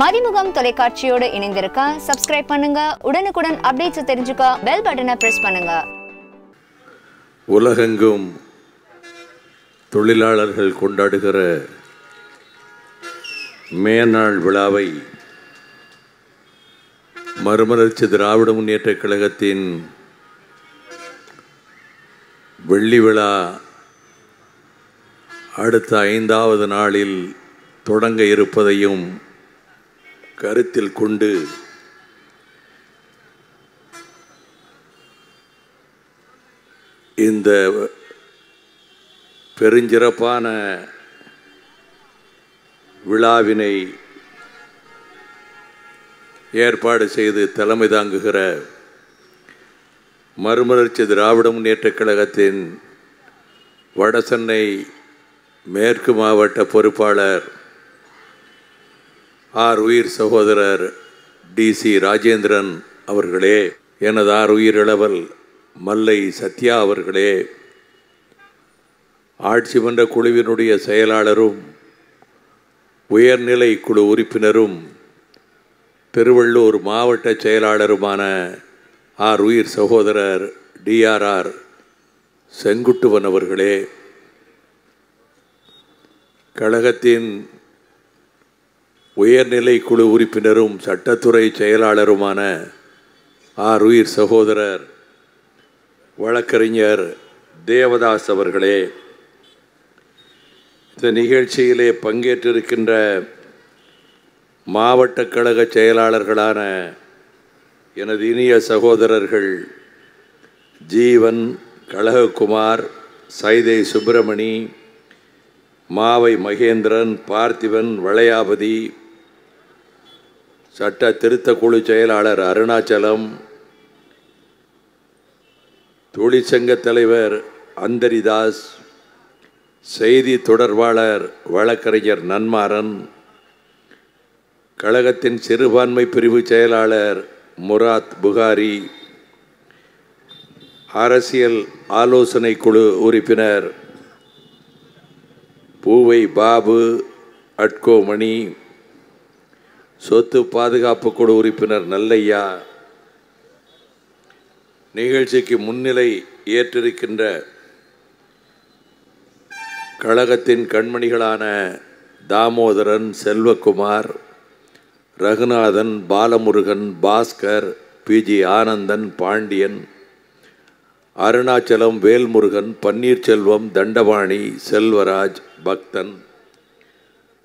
மதிமுகம் தொலைக்காட்சியோடு இணைந்திருக்க சப்ஸ்கிரைப் பண்ணுங்க உடனுக்குடன் அப்டேட்ஸ் தெரிஞ்சுக்க பெல் பட்டனை பிரஸ் பண்ணுங்க உலகெங்கும் தொழிலாளர்கள் கொண்டாடுகிற மேனாள் விழாவை மறுமலர்ச்சி திராவிட முன்னேற்ற கழகத்தின் வெள்ளி விழா அடுத்த ஐந்தாவது நாளில் தொடங்க இருப்பதையும் கருத்தில் கொண்டு இந்த பெருஞ்சிறப்பான விழாவினை ஏற்பாடு செய்து தலைமை தாங்குகிற மறுமலர்ச்சி திராவிட முன்னேற்றக் கழகத்தின் வடசென்னை மேற்கு மாவட்ட பொறுப்பாளர் ஆர் உயிர் சகோதரர் டி சி ராஜேந்திரன் அவர்களே எனது ஆர் உயிரிழவல் மல்லை சத்யா அவர்களே ஆட்சி மன்ற குழுவினுடைய செயலாளரும் உயர்நிலை குழு உறுப்பினரும் பெருவள்ளூர் மாவட்ட செயலாளருமான ஆர் உயிர் சகோதரர் டிஆர்ஆர் செங்குட்டுவன் அவர்களே கழகத்தின் உயர்நிலை குழு உறுப்பினரும் சட்டத்துறை செயலாளருமான ஆர் உயிர் சகோதரர் வழக்கறிஞர் தேவதாஸ் அவர்களே இந்த நிகழ்ச்சியிலே பங்கேற்றிருக்கின்ற மாவட்ட கழக செயலாளர்களான எனது இனிய சகோதரர்கள் ஜீவன் கழகக்குமார் சைதை சுப்பிரமணி மாவை மகேந்திரன் பார்த்திபன் வளையாபதி சட்ட திருத்த குழு செயலாளர் அருணாச்சலம் தொழிற்சங்க தலைவர் அந்தரிதாஸ் செய்தி தொடர்பாளர் வழக்கறிஞர் நன்மாறன் கழகத்தின் சிறுபான்மை பிரிவு செயலாளர் முராத் புகாரி அரசியல் ஆலோசனை குழு உறுப்பினர் பூவை பாபு அட்கோமணி சொத்து பாதுகாப்பு குழு உறுப்பினர் நல்லையா நிகழ்ச்சிக்கு முன்னிலை ஏற்றிருக்கின்ற கழகத்தின் கண்மணிகளான Damodaran Selvakumar Ragunathan Balamurugan Baskar PG Anandan Pandian Arunachalam Velmurugan Panneerselvam Dhandapani Selvaraj Bakthan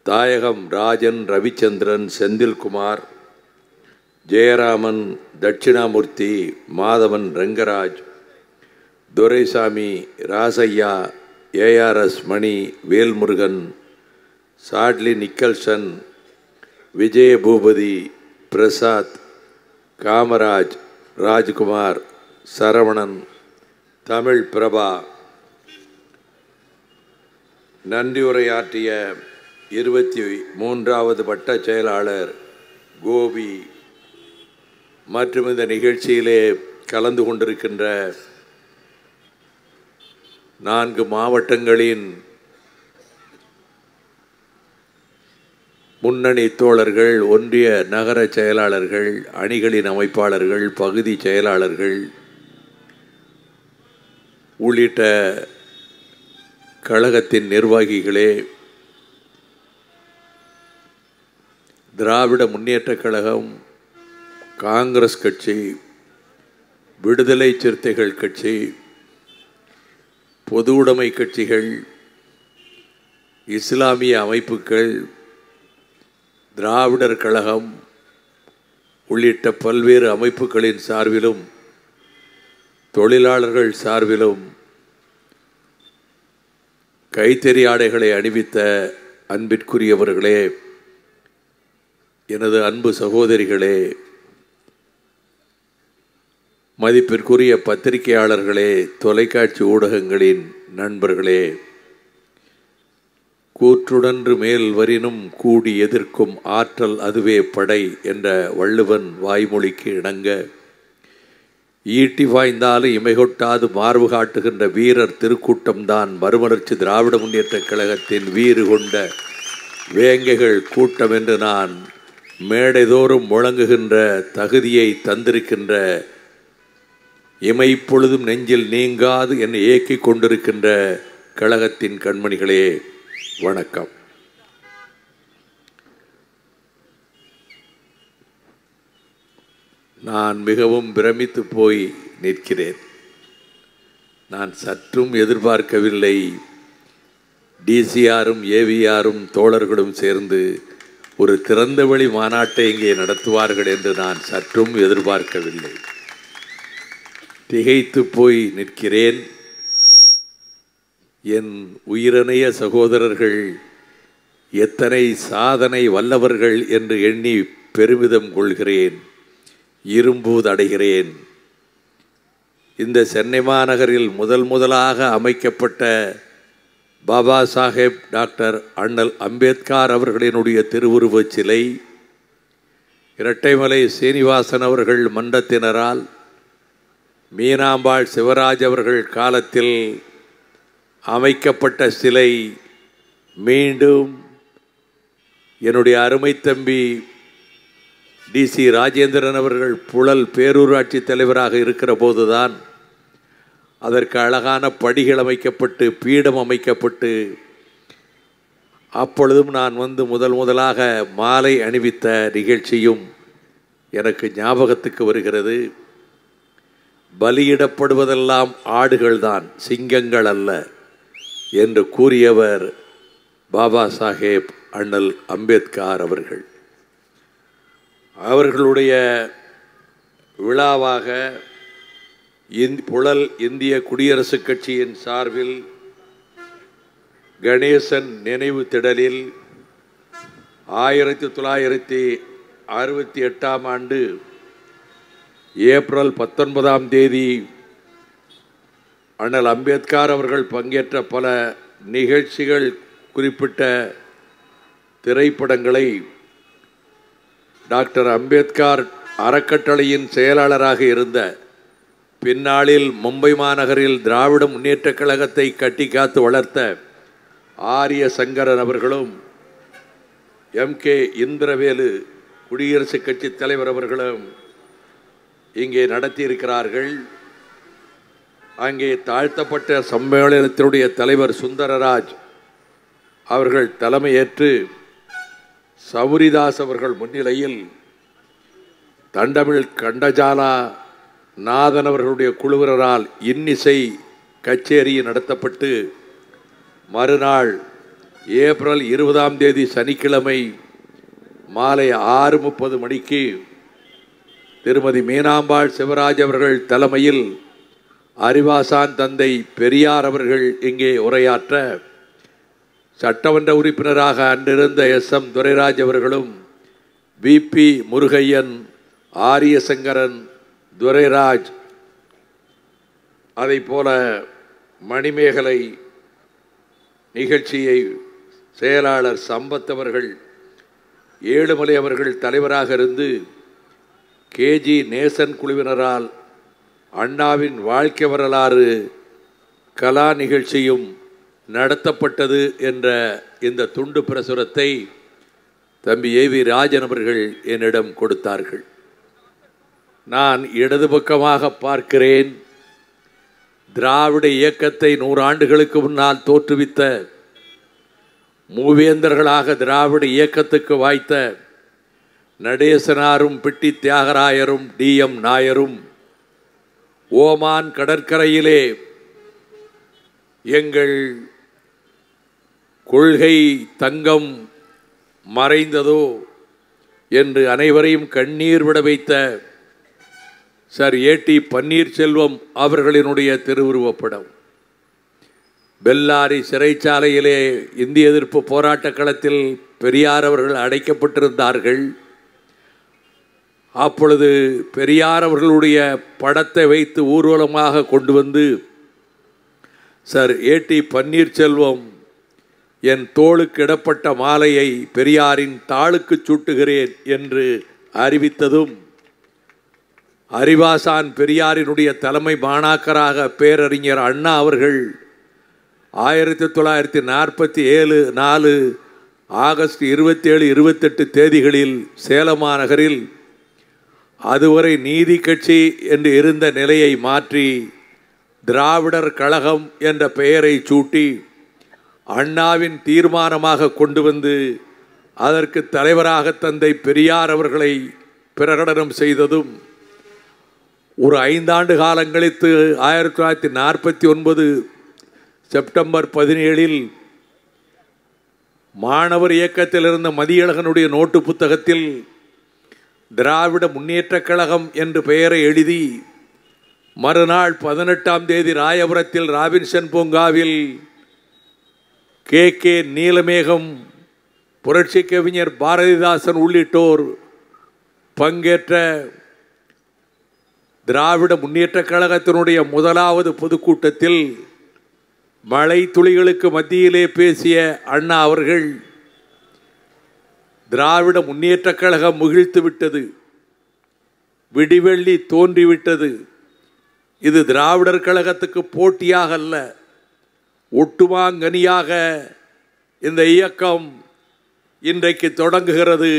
Thayagam Rajan Ravichandran Senthilkumar Jayaraman Dakshinamoorthy Madhavan Rangaraj Duraisamy Rasaiah ARS Mani Velmurugan Chatley Nicholson Vijayaboopathy Prasad Kamaraj Rajkumar Saravanan Tamil Prabha நன்றியுரையாற்றிய இருபத்தி மூன்றாவது வட்ட செயலாளர் கோபி மற்றும் இந்த நிகழ்ச்சியிலே கலந்து கொண்டிருக்கின்ற நான்கு மாவட்டங்களின் முன்னணி தோழர்கள் ஒன்றிய நகர செயலாளர்கள் அணிகளின் அமைப்பாளர்கள் பகுதி செயலாளர்கள் உள்ளிட்ட கழகத்தின் நிர்வாகிகளே திராவிட முன்னேற்றக் கழகம் காங்கிரஸ் கட்சி விடுதலை சிறுத்தைகள் கட்சி பொது உடைமை கட்சிகள் இஸ்லாமிய அமைப்புகள் திராவிடர் கழகம் உள்ளிட்ட பல்வேறு அமைப்புகளின் சார்பிலும் தொழிலாளர்கள் சார்பிலும் கைத்தறி ஆடைகளை அணிவித்த அன்பிற்குரியவர்களே எனது அன்பு சகோதரிகளே மதிப்பிற்குரிய பத்திரிகையாளர்களே தொலைக்காட்சி ஊடகங்களின் நண்பர்களே கூற்றுடன்று மேல் வரினும் கூடி எதிர்க்கும் ஆற்றல் அதுவே படை என்ற வள்ளுவன் வாய்மொழிக்கு இணங்க ஈட்டி வாய்ந்தாலும் இமைகொட்டாது மார்பு காட்டுகின்ற வீரர் திருக்கூட்டம்தான் மறுமலர்ச்சி திராவிட முன்னேற்றக் கழகத்தின் வீறு கொண்ட வேங்கைகள் கூட்டம் என்று நான் மேடைதோறும் முழங்குகின்ற தகுதியை தந்திருக்கின்ற இமைப்பொழுதும் நெஞ்சில் நீங்காது என்னை இயக்கிக் கொண்டிருக்கின்ற கழகத்தின் கண்மணிகளே வணக்கம் நான் மிகவும் பிரமித்து போய் நிற்கிறேன் நான் சற்றும் எதிர்பார்க்கவில்லை டிசிஆரும் ஏவிஆரும் தோழர்களும் சேர்ந்து ஒரு திறந்தவெளி மாநாட்டை இங்கே நடத்துவார்கள் என்று நான் சற்றும் எதிர்பார்க்கவில்லை திகைத்து போய் நிற்கிறேன் என் உயிரணைய சகோதரர்கள் எத்தனை சாதனை வல்லவர்கள் என்று எண்ணி பெருமிதம் கொள்கிறேன் இரும்பூதடைகிறேன் இந்த சென்னை மாநகரில் முதல் முதலாக அமைக்கப்பட்ட பாபா சாஹேப் டாக்டர் அண்ணல் அம்பேத்கர் அவர்களினுடைய திருவுருவச் சிலை இரட்டைமலை சீனிவாசன் அவர்கள் மன்றத்தினரால் மீனாம்பாள் சிவராஜ் அவர்கள் காலத்தில் அமைக்கப்பட்ட சிலை மீண்டும் என்னுடைய அருமை தம்பி டி சி ராஜேந்திரன் அவர்கள் புழல் பேரூராட்சி தலைவராக இருக்கிற போதுதான் அதற்கு அழகான படிகள் அமைக்கப்பட்டு பீடம் அமைக்கப்பட்டு அப்பொழுதும் நான் வந்து முதல் முதலாக மாலை அணிவித்த நிகழ்ச்சியும் எனக்கு ஞாபகத்துக்கு வருகிறது பலியிடப்படுவதெல்லாம் ஆடுகள்தான் சிங்கங்கள் அல்ல என்று கூறியவர் பாபா சாஹேப் அண்ணல் அம்பேத்கார் அவர்கள் அவர்களுடைய விழாவாக புழல் இந்திய குடியரசுக் கட்சியின் சார்பில் கணேசன் நினைவு திடலில் ஆயிரத்தி தொள்ளாயிரத்தி அறுபத்தி எட்டாம் ஆண்டு ஏப்ரல் பத்தொன்பதாம் தேதி அண்ணல் அம்பேத்கர் அவர்கள் பங்கேற்ற பல நிகழ்ச்சிகள் குறிப்பிட்ட திரைப்படங்களை டாக்டர் அம்பேத்கர் அறக்கட்டளையின் செயலாளராக இருந்த பின்னாளில் மும்பை மாநகரில் திராவிட முன்னேற்றக் கழகத்தை கட்டி காத்து வளர்த்த ஆரிய சங்கரன் அவர்களும் எம் கே இந்திரவேலு குடியரசுக் கட்சி தலைவர் அவர்களும் இங்கே நடத்தியிருக்கிறார்கள் அங்கே தாழ்த்தப்பட்ட சம்மேளனத்தினுடைய தலைவர் சுந்தரராஜ் அவர்கள் தலைமையேற்று சௌரிதாஸ் அவர்கள் முன்னிலையில் தண்டமிழ் கண்டஜாலா நாதன் அவர்களுடைய குழுவினரால் இன்னிசை கச்சேரி நடத்தப்பட்டு மறுநாள் ஏப்ரல் இருபதாம் தேதி சனிக்கிழமை மாலை ஆறு முப்பது மணிக்கு திருமதி மீனாம்பாள் சிவராஜ் அவர்கள் தலைமையில் அறிவாசான் தந்தை பெரியார் அவர்கள் இங்கே உரையாற்ற சட்டமன்ற உறுப்பினராக அன்றிருந்த எஸ் எம் துரைராஜ் அவர்களும் பிபி முருகையன் ஆரியசங்கரன் துரைராஜ் அதை போல மணிமேகலை நிகழ்ச்சியை செயலாளர் சம்பத் அவர்கள் ஏழுமலை அவர்கள் தலைவராக இருந்து கேஜி நேசன் குழுவினரால் அண்ணாவின் வாழ்க்கை வரலாறு கலா நிகழ்ச்சியும் நடத்தப்பட்டது என்ற இந்த துண்டு பிரசுரத்தை தம்பி ஏ வி ராஜன் அவர்கள் என்னிடம் கொடுத்தார்கள் நான் இடது பக்கமாக பார்க்கிறேன் திராவிட இயக்கத்தை நூறாண்டுகளுக்கு முன்னால் தோற்றுவித்த மூவேந்தர்களாக திராவிட இயக்கத்துக்கு வாய்த்த நடேசனாரும் பிட்டி தியாகராயரும் டி எம் நாயரும் ஓமான் கடற்கரையிலே எங்கள் கொள்கை தங்கம் மறைந்ததோ என்று அனைவரையும் கண்ணீர் விட வைத்த சார் ஏ டி பன்னீர்செல்வம் அவர்களினுடைய திருவுருவப்படம் பெல்லாரி சிறைச்சாலையிலே இந்திய எதிர்ப்பு போராட்டக் களத்தில் பெரியார் அவர்கள் அடைக்கப்பட்டிருந்தார்கள் அப்பொழுது பெரியார் அவர்களுடைய படத்தை வைத்து ஊர்வலமாக கொண்டு வந்து சார் ஏ டி பன்னீர்செல்வம் என் தோளுக்கு இடப்பட்ட மாலையை பெரியாரின் தாளுக்கு சூட்டுகிறேன் என்று அறிவித்ததும் அறிவாசான் பெரியாரினுடைய தலைமை மாணாக்கராக பேரறிஞர் அண்ணா அவர்கள் ஆயிரத்தி தொள்ளாயிரத்தி நாற்பத்தி ஏழு நாலு ஆகஸ்ட் இருபத்தேழு இருபத்தெட்டு தேதிகளில் மாநகரில் அதுவரை நீதி கட்சி என்று இருந்த நிலையை மாற்றி திராவிடர் கழகம் என்ற பெயரை சூட்டி அண்ணாவின் தீர்மானமாக கொண்டு வந்து அதற்கு தலைவராக தந்தை பெரியார் அவர்களை பிரகடனம் செய்ததும் ஒரு ஐந்தாண்டு காலம் கழித்து ஆயிரத்தி தொள்ளாயிரத்தி நாற்பத்தி ஒன்பது செப்டம்பர் பதினேழில் மாணவர் இயக்கத்தில் இருந்த மதியழகனுடைய நோட்டு புத்தகத்தில் திராவிட முன்னேற்றக் கழகம் என்று பெயரை எழுதி மறுநாள் பதினெட்டாம் தேதி ராயபுரத்தில் ராபின்சன் பூங்காவில் கே கே நீலமேகம் புரட்சி கவிஞர் பாரதிதாசன் உள்ளிட்டோர் பங்கேற்ற திராவிட முன்னேற்ற கழகத்தினுடைய முதலாவது பொதுக்கூட்டத்தில் மழை துளிகளுக்கு மத்தியிலே பேசிய அண்ணா அவர்கள் திராவிட முன்னேற்ற கழகம் முகிழ்த்து விட்டது விடிவெள்ளி தோன்றிவிட்டது இது திராவிடர் கழகத்துக்கு போட்டியாக அல்ல ஒட்டுமாங்கனியாக இந்த இயக்கம் இன்றைக்கு தொடங்குகிறது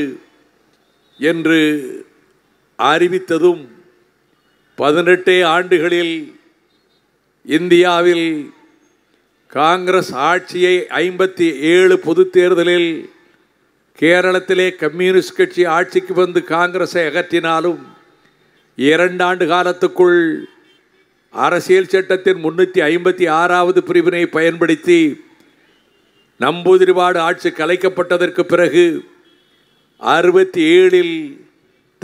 என்று அறிவித்ததும் பதினெட்டே ஆண்டுகளில் இந்தியாவில் காங்கிரஸ் ஆட்சியை ஐம்பத்தி ஏழு பொது தேர்தலில் கேரளத்திலே கம்யூனிஸ்ட் கட்சி ஆட்சிக்கு வந்து காங்கிரஸை அகற்றினாலும் இரண்டாண்டு காலத்துக்குள் அரசியல் சட்டத்தின் முன்னூற்றி ஐம்பத்தி ஆறாவது பிரிவினை பயன்படுத்தி நம்பூதிரிபாடு ஆட்சி கலைக்கப்பட்டதற்கு பிறகு அறுபத்தி ஏழில்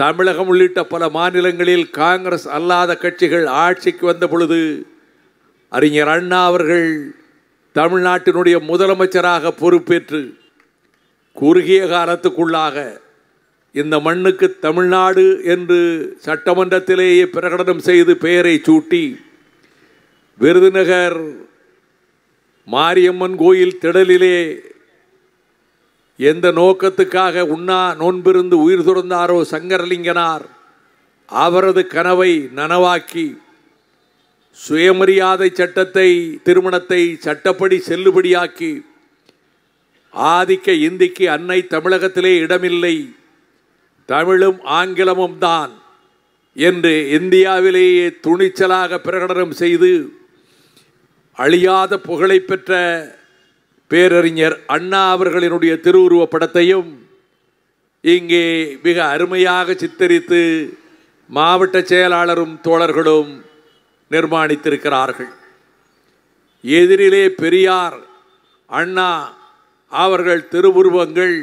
தமிழகம் உள்ளிட்ட பல மாநிலங்களில் காங்கிரஸ் அல்லாத கட்சிகள் ஆட்சிக்கு வந்த பொழுது அறிஞர் அண்ணா அவர்கள் தமிழ்நாட்டினுடைய முதலமைச்சராக பொறுப்பேற்று குறுகிய காலத்துக்குள்ளாக இந்த மண்ணுக்கு தமிழ்நாடு என்று சட்டமன்றத்திலேயே பிரகடனம் செய்து பெயரை சூட்டி விருதுநகர் மாரியம்மன் கோயில் திடலிலே எந்த நோக்கத்துக்காக உண்ணா நோன்பிருந்து உயிர் துறந்தாரோ சங்கரலிங்கனார் அவரது கனவை நனவாக்கி சுயமரியாதை சட்டத்தை திருமணத்தை சட்டப்படி செல்லுபடியாக்கி ஆதிக்க இந்திக்கு அன்னை தமிழகத்திலே இடமில்லை தமிழும் ஆங்கிலமும் தான் என்று இந்தியாவிலேயே துணிச்சலாக பிரகடனம் செய்து அழியாத புகழை பெற்ற பேரறிஞர் அண்ணா அவர்களினுடைய திருவுருவ படத்தையும் இங்கே மிக அருமையாக சித்தரித்து மாவட்ட செயலாளரும் தோழர்களும் நிர்மாணித்திருக்கிறார்கள் எதிரிலே பெரியார் அண்ணா அவர்கள் திருவுருவங்கள்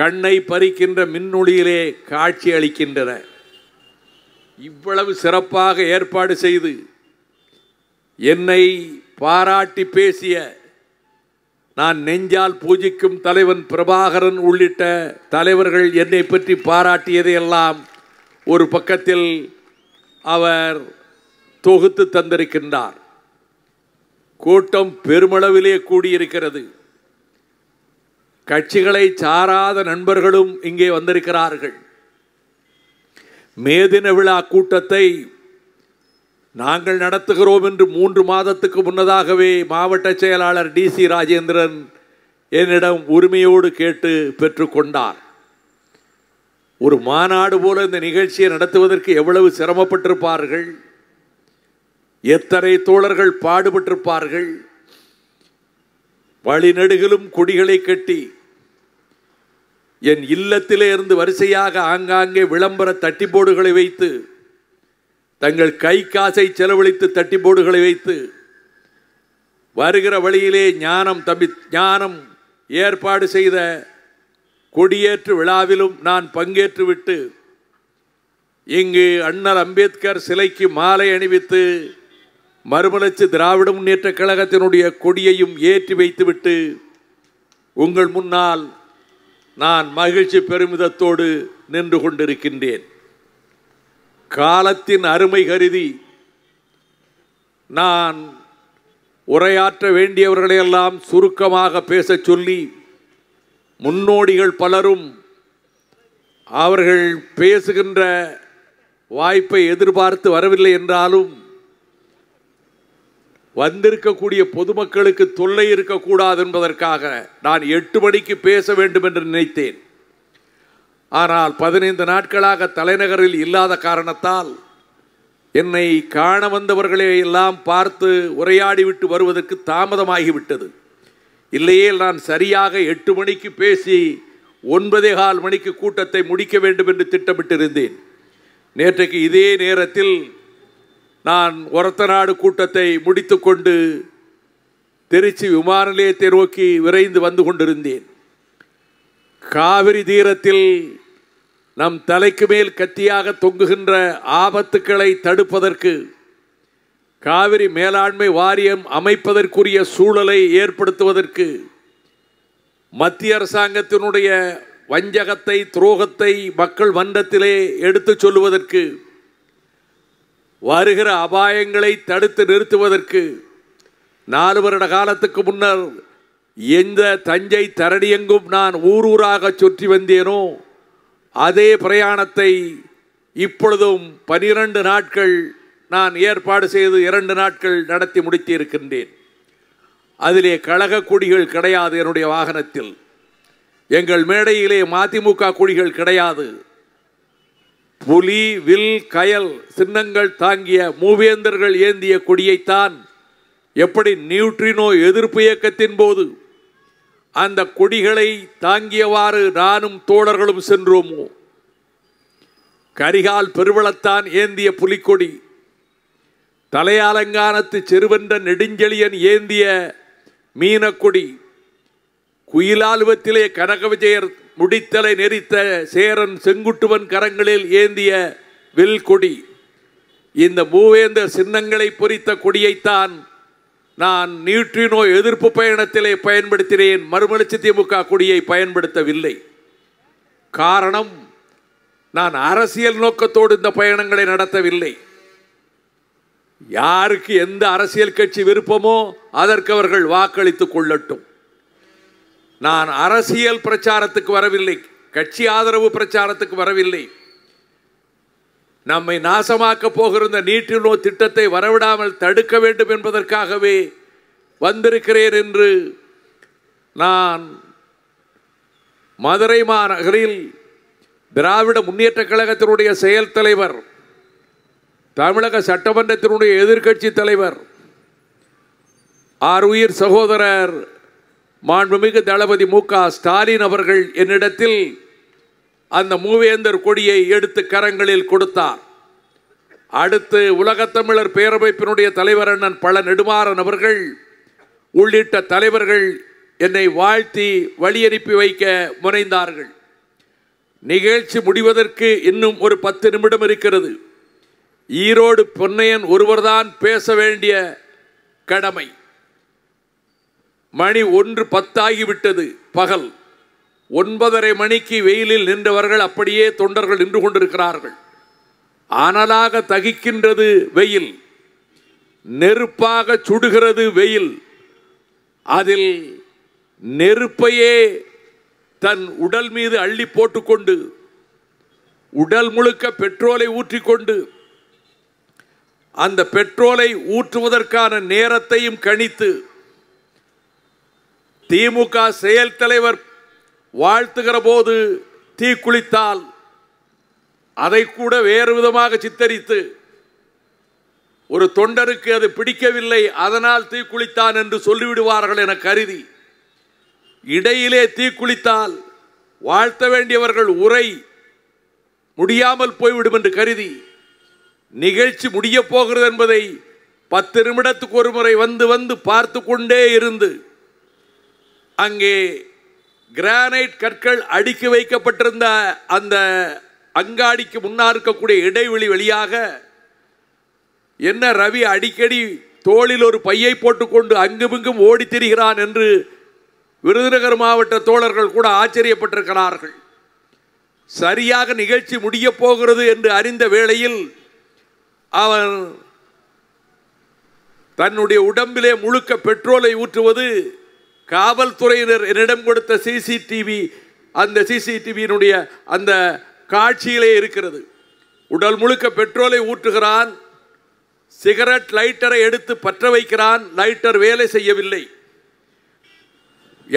கண்ணை பறிக்கின்ற மின்னொளியிலே காட்சி அளிக்கின்றன இவ்வளவு சிறப்பாக ஏற்பாடு செய்து என்னை பாராட்டி பேசிய நான் நெஞ்சால் பூஜிக்கும் தலைவன் பிரபாகரன் உள்ளிட்ட தலைவர்கள் என்னை பற்றி பாராட்டியதையெல்லாம் ஒரு பக்கத்தில் அவர் தொகுத்து தந்திருக்கின்றார் கூட்டம் பெருமளவிலே கூடியிருக்கிறது கட்சிகளை சாராத நண்பர்களும் இங்கே வந்திருக்கிறார்கள் மேதின விழா கூட்டத்தை நாங்கள் நடத்துகிறோம் என்று மூன்று மாதத்துக்கு முன்னதாகவே மாவட்ட செயலாளர் டி சி ராஜேந்திரன் என்னிடம் உரிமையோடு கேட்டு பெற்றுக்கொண்டார் ஒரு மாநாடு போல இந்த நிகழ்ச்சியை நடத்துவதற்கு எவ்வளவு சிரமப்பட்டிருப்பார்கள் எத்தனை தோழர்கள் பாடுபட்டிருப்பார்கள் வழிநடுகளும் கொடிகளை கட்டி என் இல்லத்திலே இருந்து வரிசையாக ஆங்காங்கே விளம்பர தட்டிப்போடுகளை வைத்து தங்கள் கை காசை செலவழித்து தட்டிப்போடுகளை வைத்து வருகிற வழியிலே ஞானம் தம்பி ஞானம் ஏற்பாடு செய்த கொடியேற்று விழாவிலும் நான் பங்கேற்றுவிட்டு இங்கு அண்ணல் அம்பேத்கர் சிலைக்கு மாலை அணிவித்து மறுமலர்ச்சி திராவிட முன்னேற்ற கழகத்தினுடைய கொடியையும் ஏற்றி வைத்துவிட்டு உங்கள் முன்னால் நான் மகிழ்ச்சி பெருமிதத்தோடு நின்று கொண்டிருக்கின்றேன் காலத்தின் அருமை கருதி நான் உரையாற்ற வேண்டியவர்களையெல்லாம் சுருக்கமாக பேசச் சொல்லி முன்னோடிகள் பலரும் அவர்கள் பேசுகின்ற வாய்ப்பை எதிர்பார்த்து வரவில்லை என்றாலும் வந்திருக்கக்கூடிய பொதுமக்களுக்கு தொல்லை இருக்கக்கூடாது என்பதற்காக நான் எட்டு மணிக்கு பேச வேண்டும் என்று நினைத்தேன் ஆனால் பதினைந்து நாட்களாக தலைநகரில் இல்லாத காரணத்தால் என்னை காண வந்தவர்களே எல்லாம் பார்த்து உரையாடிவிட்டு வருவதற்கு தாமதமாகிவிட்டது இல்லையே நான் சரியாக எட்டு மணிக்கு பேசி ஒன்பதே கால் மணிக்கு கூட்டத்தை முடிக்க வேண்டும் என்று திட்டமிட்டிருந்தேன் நேற்றைக்கு இதே நேரத்தில் நான் நாடு கூட்டத்தை முடித்துக்கொண்டு திருச்சி விமான நிலையத்தை நோக்கி விரைந்து வந்து கொண்டிருந்தேன் காவிரி தீரத்தில் நம் தலைக்கு மேல் கத்தியாக தொங்குகின்ற ஆபத்துக்களை தடுப்பதற்கு காவிரி மேலாண்மை வாரியம் அமைப்பதற்குரிய சூழலை ஏற்படுத்துவதற்கு மத்திய அரசாங்கத்தினுடைய வஞ்சகத்தை துரோகத்தை மக்கள் வண்டத்திலே எடுத்துச் சொல்லுவதற்கு வருகிற அபாயங்களை தடுத்து நிறுத்துவதற்கு நாலு வருட காலத்துக்கு முன்னர் எந்த தஞ்சை தரடியெங்கும் நான் ஊர் ஊராக சுற்றி வந்தேனோ அதே பிரயாணத்தை இப்பொழுதும் பனிரெண்டு நாட்கள் நான் ஏற்பாடு செய்து இரண்டு நாட்கள் நடத்தி முடித்திருக்கின்றேன் அதிலே கழக கொடிகள் கிடையாது என்னுடைய வாகனத்தில் எங்கள் மேடையிலே மதிமுக குடிகள் கிடையாது புலி வில் கயல் சின்னங்கள் தாங்கிய மூவேந்தர்கள் ஏந்திய கொடியைத்தான் எப்படி நியூட்ரினோ எதிர்ப்பு இயக்கத்தின் போது அந்த கொடிகளை தாங்கியவாறு நானும் தோழர்களும் சென்றோமோ கரிகால் பெருவளத்தான் ஏந்திய புலிக்கொடி தலையாலங்கானத்து செருவென்ற நெடுஞ்செழியன் ஏந்திய மீனக்கொடி குயிலாலுவத்திலே கனக விஜயர் முடித்தலை நெறித்த சேரன் செங்குட்டுவன் கரங்களில் ஏந்திய வில்கொடி இந்த மூவேந்த சின்னங்களை பொறித்த கொடியைத்தான் நான் நியூட்ரினோ நோய் எதிர்ப்பு பயணத்திலே பயன்படுத்தினேன் மறுமலர்ச்சி திமுக கொடியை பயன்படுத்தவில்லை காரணம் நான் அரசியல் நோக்கத்தோடு இந்த பயணங்களை நடத்தவில்லை யாருக்கு எந்த அரசியல் கட்சி விருப்பமோ அதற்கு அவர்கள் வாக்களித்துக் கொள்ளட்டும் நான் அரசியல் பிரச்சாரத்துக்கு வரவில்லை கட்சி ஆதரவு பிரச்சாரத்துக்கு வரவில்லை நம்மை நாசமாக்க போகிற இந்த நீட்டிலோ திட்டத்தை வரவிடாமல் தடுக்க வேண்டும் என்பதற்காகவே வந்திருக்கிறேன் என்று நான் மதுரை மாநகரில் திராவிட முன்னேற்றக் கழகத்தினுடைய செயல் தலைவர் தமிழக சட்டமன்றத்தினுடைய எதிர்க்கட்சி தலைவர் ஆர் உயிர் சகோதரர் மாண்புமிகு தளபதி மு க ஸ்டாலின் அவர்கள் என்னிடத்தில் அந்த மூவேந்தர் கொடியை எடுத்து கரங்களில் கொடுத்தார் அடுத்து உலகத்தமிழர் பேரமைப்பினுடைய தலைவர் அண்ணன் பல நெடுமாறன் அவர்கள் உள்ளிட்ட தலைவர்கள் என்னை வாழ்த்தி வழியனுப்பி வைக்க முனைந்தார்கள் நிகழ்ச்சி முடிவதற்கு இன்னும் ஒரு பத்து நிமிடம் இருக்கிறது ஈரோடு பொன்னையன் ஒருவர்தான் பேச வேண்டிய கடமை மணி ஒன்று பத்தாகிவிட்டது பகல் ஒன்பதரை மணிக்கு வெயிலில் நின்றவர்கள் அப்படியே தொண்டர்கள் நின்று கொண்டிருக்கிறார்கள் ஆனலாக தகிக்கின்றது வெயில் நெருப்பாக சுடுகிறது வெயில் அதில் நெருப்பையே தன் உடல் மீது அள்ளி போட்டுக்கொண்டு உடல் முழுக்க பெட்ரோலை ஊற்றிக்கொண்டு அந்த பெட்ரோலை ஊற்றுவதற்கான நேரத்தையும் கணித்து திமுக செயல் தலைவர் வாழ்த்துகிற போது தீ குளித்தால் அதை கூட வேறு விதமாக சித்தரித்து ஒரு தொண்டருக்கு அது பிடிக்கவில்லை அதனால் தீக்குளித்தான் என்று சொல்லிவிடுவார்கள் என கருதி இடையிலே தீக்குளித்தால் வாழ்த்த வேண்டியவர்கள் உரை முடியாமல் போய்விடும் என்று கருதி நிகழ்ச்சி முடியப் போகிறது என்பதை பத்து நிமிடத்துக்கு ஒரு முறை வந்து வந்து பார்த்து கொண்டே இருந்து அங்கே கிரானைட் கற்கள் அடுக்கி வைக்கப்பட்டிருந்த அந்த அங்காடிக்கு முன்னா இருக்கக்கூடிய இடைவெளி வழியாக என்ன ரவி அடிக்கடி தோளில் ஒரு பையை போட்டுக்கொண்டு அங்குமிங்கும் ஓடி திரிகிறான் என்று விருதுநகர் மாவட்ட தோழர்கள் கூட ஆச்சரியப்பட்டிருக்கிறார்கள் சரியாக நிகழ்ச்சி முடியப் போகிறது என்று அறிந்த வேளையில் அவன் தன்னுடைய உடம்பிலே முழுக்க பெட்ரோலை ஊற்றுவது காவல்துறையினர் என்னிடம் கொடுத்த சிசிடிவி அந்த சிசிடிவியினுடைய அந்த காட்சியிலே இருக்கிறது உடல் முழுக்க பெட்ரோலை ஊற்றுகிறான் சிகரெட் லைட்டரை எடுத்து பற்ற வைக்கிறான் லைட்டர் வேலை செய்யவில்லை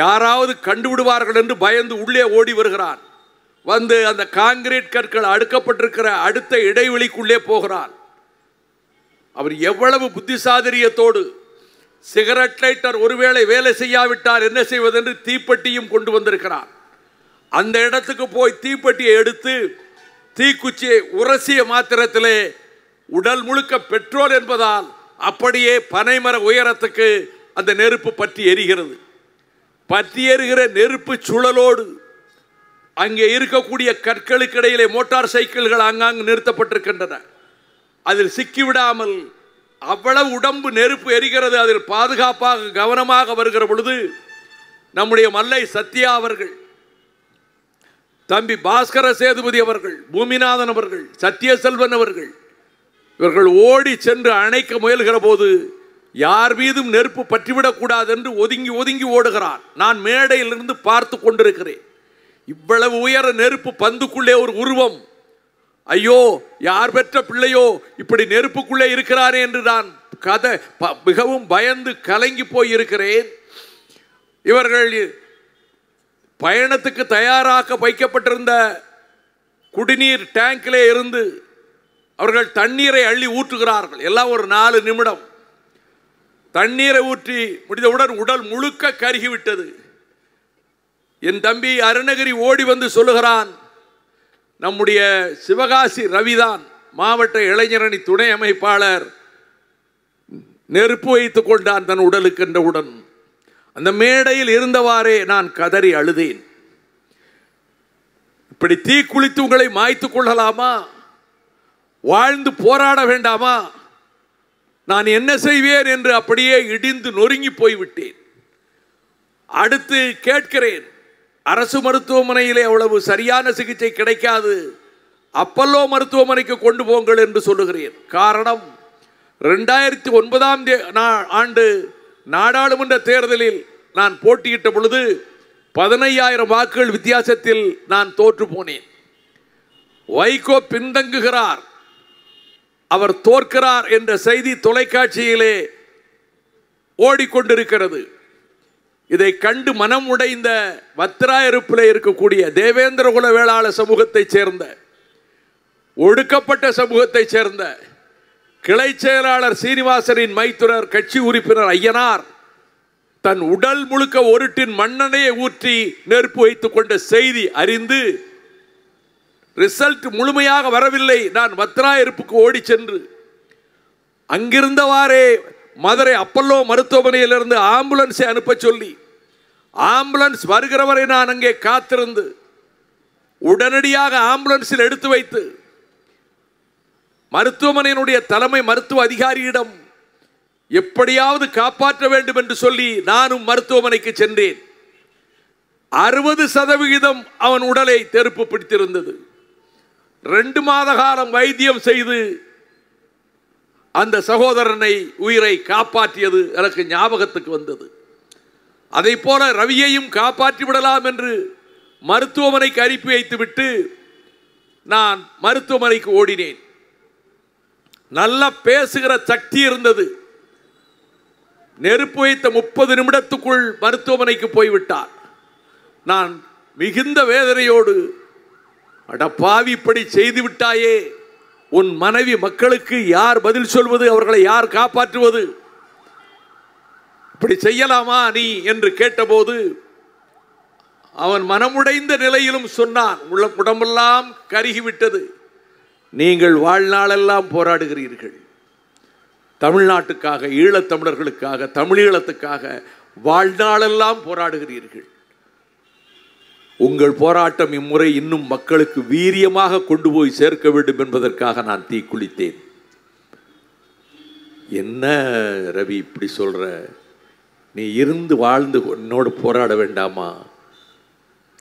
யாராவது கண்டுவிடுவார்கள் என்று பயந்து உள்ளே ஓடி வருகிறான் வந்து அந்த காங்கிரீட் கற்கள் அடுக்கப்பட்டிருக்கிற அடுத்த இடைவெளிக்குள்ளே போகிறான் அவர் எவ்வளவு புத்திசாதரியத்தோடு சிகரெட் லைட்டர் ஒருவேளை வேலை செய்யாவிட்டால் என்ன செய்வது என்று தீப்பெட்டியும் கொண்டு வந்திருக்கிறார் அந்த இடத்துக்கு போய் தீப்பெட்டியை எடுத்து தீக்குச்சியை உரசிய மாத்திரத்திலே உடல் முழுக்க பெட்ரோல் என்பதால் அப்படியே பனைமர உயரத்துக்கு அந்த நெருப்பு பற்றி எரிகிறது பற்றி எறுகிற நெருப்பு சுழலோடு அங்கே இருக்கக்கூடிய கற்களுக்கிடையிலே மோட்டார் சைக்கிள்கள் அங்காங்கு நிறுத்தப்பட்டிருக்கின்றன அதில் சிக்கிவிடாமல் அவ்வளவு உடம்பு நெருப்பு எரிகிறது அதில் பாதுகாப்பாக கவனமாக வருகிற பொழுது நம்முடைய மல்லை சத்யா அவர்கள் தம்பி பாஸ்கர சேதுபதி அவர்கள் பூமிநாதன் அவர்கள் சத்யசெல்வன் அவர்கள் இவர்கள் ஓடி சென்று அணைக்க முயல்கிற போது யார் மீதும் நெருப்பு பற்றிவிடக்கூடாது என்று ஒதுங்கி ஒதுங்கி ஓடுகிறார் நான் மேடையிலிருந்து பார்த்து கொண்டிருக்கிறேன் இவ்வளவு உயர நெருப்பு பந்துக்குள்ளே ஒரு உருவம் ஐயோ யார் பெற்ற பிள்ளையோ இப்படி நெருப்புக்குள்ளே இருக்கிறாரே என்று நான் கதை மிகவும் பயந்து கலங்கி போய் இருக்கிறேன் இவர்கள் பயணத்துக்கு தயாராக வைக்கப்பட்டிருந்த குடிநீர் டேங்கிலே இருந்து அவர்கள் தண்ணீரை அள்ளி ஊற்றுகிறார்கள் எல்லாம் ஒரு நாலு நிமிடம் தண்ணீரை ஊற்றி முடிந்தவுடன் உடல் முழுக்க கருகிவிட்டது என் தம்பி அருணகிரி ஓடி வந்து சொல்லுகிறான் நம்முடைய சிவகாசி ரவிதான் மாவட்ட இளைஞரணி துணை அமைப்பாளர் நெருப்பு வைத்துக் கொண்டான் தன் உடலுக்கு அந்த மேடையில் இருந்தவாறே நான் கதறி அழுதேன் இப்படி தீ குளித்து உங்களை மாய்த்து கொள்ளலாமா வாழ்ந்து போராட வேண்டாமா நான் என்ன செய்வேன் என்று அப்படியே இடிந்து நொறுங்கி போய்விட்டேன் அடுத்து கேட்கிறேன் அரசு மருத்துவமனையிலே அவ்வளவு சரியான சிகிச்சை கிடைக்காது அப்பல்லோ மருத்துவமனைக்கு கொண்டு போங்கள் என்று சொல்லுகிறேன் காரணம் ரெண்டாயிரத்தி ஒன்பதாம் ஆண்டு நாடாளுமன்ற தேர்தலில் நான் போட்டியிட்ட பொழுது பதினையாயிரம் வாக்குகள் வித்தியாசத்தில் நான் தோற்று போனேன் வைகோ பின்தங்குகிறார் அவர் தோற்கிறார் என்ற செய்தி தொலைக்காட்சியிலே ஓடிக்கொண்டிருக்கிறது இதை கண்டு மனம் உடைந்த வத்திராயிருப்பில் இருக்கக்கூடிய தேவேந்திர குல வேளாள சமூகத்தைச் சேர்ந்த ஒடுக்கப்பட்ட சமூகத்தைச் சேர்ந்த கிளை செயலாளர் சீனிவாசனின் மைத்துனர் கட்சி உறுப்பினர் ஐயனார் தன் உடல் முழுக்க ஒருட்டின் மன்னனையை ஊற்றி நெருப்பு வைத்துக் கொண்ட செய்தி அறிந்து ரிசல்ட் முழுமையாக வரவில்லை நான் வத்ரா இருப்புக்கு ஓடி சென்று அங்கிருந்தவாறே மதுரை அப்பல்லோ மருத்துவமனையிலிருந்து ஆம்புலன்ஸை அனுப்ப சொல்லி ஆம்புலன்ஸ் வருகிறவரை நான் அங்கே காத்திருந்து உடனடியாக ஆம்புலன்ஸில் எடுத்து வைத்து மருத்துவமனையினுடைய தலைமை மருத்துவ அதிகாரியிடம் எப்படியாவது காப்பாற்ற வேண்டும் என்று சொல்லி நானும் மருத்துவமனைக்கு சென்றேன் அறுபது சதவிகிதம் அவன் உடலை தெருப்பு பிடித்திருந்தது ரெண்டு மாத காலம் வைத்தியம் செய்து அந்த சகோதரனை உயிரை காப்பாற்றியது எனக்கு ஞாபகத்துக்கு வந்தது அதை போல ரவியையும் காப்பாற்றி விடலாம் என்று மருத்துவமனைக்கு அனுப்பி வைத்துவிட்டு நான் மருத்துவமனைக்கு ஓடினேன் நல்லா பேசுகிற சக்தி இருந்தது நெருப்பு வைத்த முப்பது நிமிடத்துக்குள் மருத்துவமனைக்கு போய்விட்டார் நான் மிகுந்த வேதனையோடு அடப்பாவி இப்படி செய்து விட்டாயே உன் மனைவி மக்களுக்கு யார் பதில் சொல்வது அவர்களை யார் காப்பாற்றுவது இப்படி செய்யலாமா நீ என்று கேட்டபோது அவன் மனமுடைந்த நிலையிலும் சொன்னான் உள்ள உடம்பெல்லாம் கருகிவிட்டது நீங்கள் வாழ்நாளெல்லாம் போராடுகிறீர்கள் தமிழ்நாட்டுக்காக ஈழத்தமிழர்களுக்காக தமிழீழத்துக்காக வாழ்நாளெல்லாம் போராடுகிறீர்கள் உங்கள் போராட்டம் இம்முறை இன்னும் மக்களுக்கு வீரியமாக கொண்டு போய் சேர்க்க வேண்டும் என்பதற்காக நான் தீக்குளித்தேன் என்ன ரவி இப்படி சொல்கிற நீ இருந்து வாழ்ந்து உன்னோடு போராட வேண்டாமா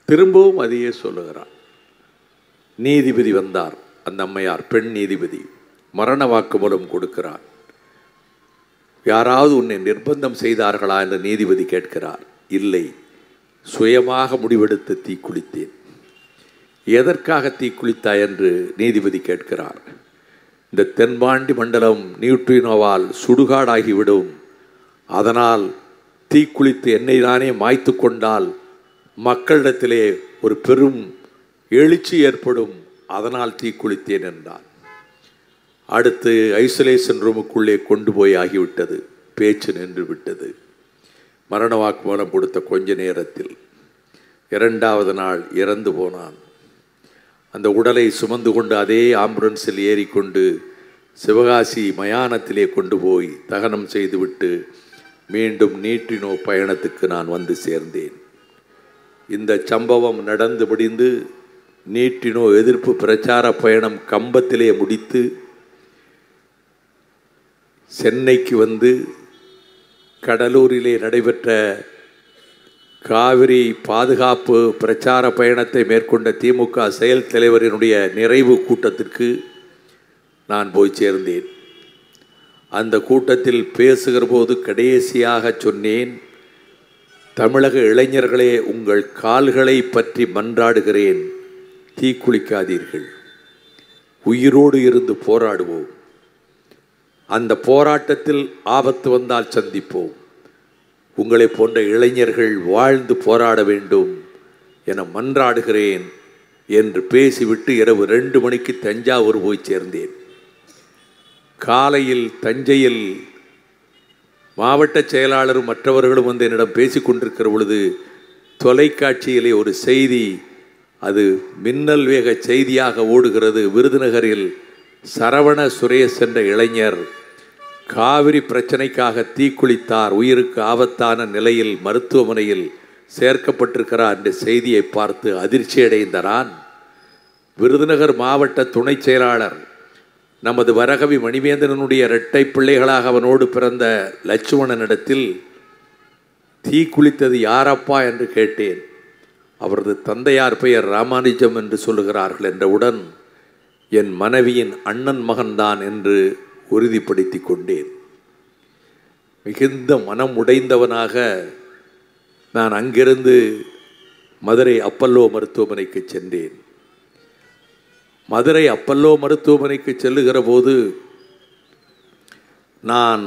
திரும்பவும் அதையே சொல்லுகிறான் நீதிபதி வந்தார் அந்த அம்மையார் பெண் நீதிபதி மரண வாக்குமூலம் கொடுக்கிறார் யாராவது உன்னை நிர்பந்தம் செய்தார்களா என்று நீதிபதி கேட்கிறார் இல்லை சுயமாக முடிவெடுத்து தீக்குளித்தேன் எதற்காக தீக்குளித்தாய் என்று நீதிபதி கேட்கிறார் இந்த தென்பாண்டி மண்டலம் நியூட்ரினோவால் சுடுகாடாகிவிடும் அதனால் தீக்குளித்து என்னை தானே மாய்த்து கொண்டால் மக்களிடத்திலே ஒரு பெரும் எழுச்சி ஏற்படும் அதனால் தீக்குளித்தேன் என்றார் அடுத்து ஐசோலேஷன் ரூமுக்குள்ளே கொண்டு போய் ஆகிவிட்டது பேச்சு நின்று விட்டது மரண வாக்குமூலம் கொடுத்த கொஞ்ச நேரத்தில் இரண்டாவது நாள் இறந்து போனான் அந்த உடலை சுமந்து கொண்டு அதே ஆம்புலன்ஸில் ஏறிக்கொண்டு சிவகாசி மயானத்திலே கொண்டு போய் தகனம் செய்துவிட்டு மீண்டும் நீட்டினோ பயணத்துக்கு நான் வந்து சேர்ந்தேன் இந்த சம்பவம் நடந்து முடிந்து நீட்டினோ எதிர்ப்பு பிரச்சார பயணம் கம்பத்திலே முடித்து சென்னைக்கு வந்து கடலூரிலே நடைபெற்ற காவிரி பாதுகாப்பு பிரச்சார பயணத்தை மேற்கொண்ட திமுக செயல் தலைவரினுடைய நிறைவு கூட்டத்திற்கு நான் போய் சேர்ந்தேன் அந்த கூட்டத்தில் பேசுகிற போது கடைசியாக சொன்னேன் தமிழக இளைஞர்களே உங்கள் கால்களை பற்றி மன்றாடுகிறேன் தீக்குளிக்காதீர்கள் உயிரோடு இருந்து போராடுவோம் அந்த போராட்டத்தில் ஆபத்து வந்தால் சந்திப்போம் உங்களை போன்ற இளைஞர்கள் வாழ்ந்து போராட வேண்டும் என மன்றாடுகிறேன் என்று பேசிவிட்டு இரவு ரெண்டு மணிக்கு தஞ்சாவூர் போய் சேர்ந்தேன் காலையில் தஞ்சையில் மாவட்ட செயலாளரும் மற்றவர்களும் வந்து என்னிடம் பேசி கொண்டிருக்கிற பொழுது தொலைக்காட்சியிலே ஒரு செய்தி அது மின்னல் வேக செய்தியாக ஓடுகிறது விருதுநகரில் சரவண சுரேஷ் என்ற இளைஞர் காவிரி பிரச்சனைக்காக தீக்குளித்தார் உயிருக்கு ஆபத்தான நிலையில் மருத்துவமனையில் சேர்க்கப்பட்டிருக்கிறார் என்ற செய்தியை பார்த்து அதிர்ச்சியடைந்த நான் விருதுநகர் மாவட்ட துணைச் செயலாளர் நமது வரகவி மணிவேந்திரனுடைய இரட்டை பிள்ளைகளாக அவனோடு பிறந்த லட்சுமணனிடத்தில் தீ குளித்தது யாரப்பா என்று கேட்டேன் அவரது தந்தையார் பெயர் ராமானுஜம் என்று சொல்லுகிறார்கள் என்றவுடன் என் மனைவியின் அண்ணன் மகன்தான் என்று உறுதிப்படுத்தி கொண்டேன் மிகுந்த மனம் உடைந்தவனாக நான் அங்கிருந்து மதுரை அப்பல்லோ மருத்துவமனைக்கு சென்றேன் மதுரை அப்பல்லோ மருத்துவமனைக்கு செல்லுகிற போது நான்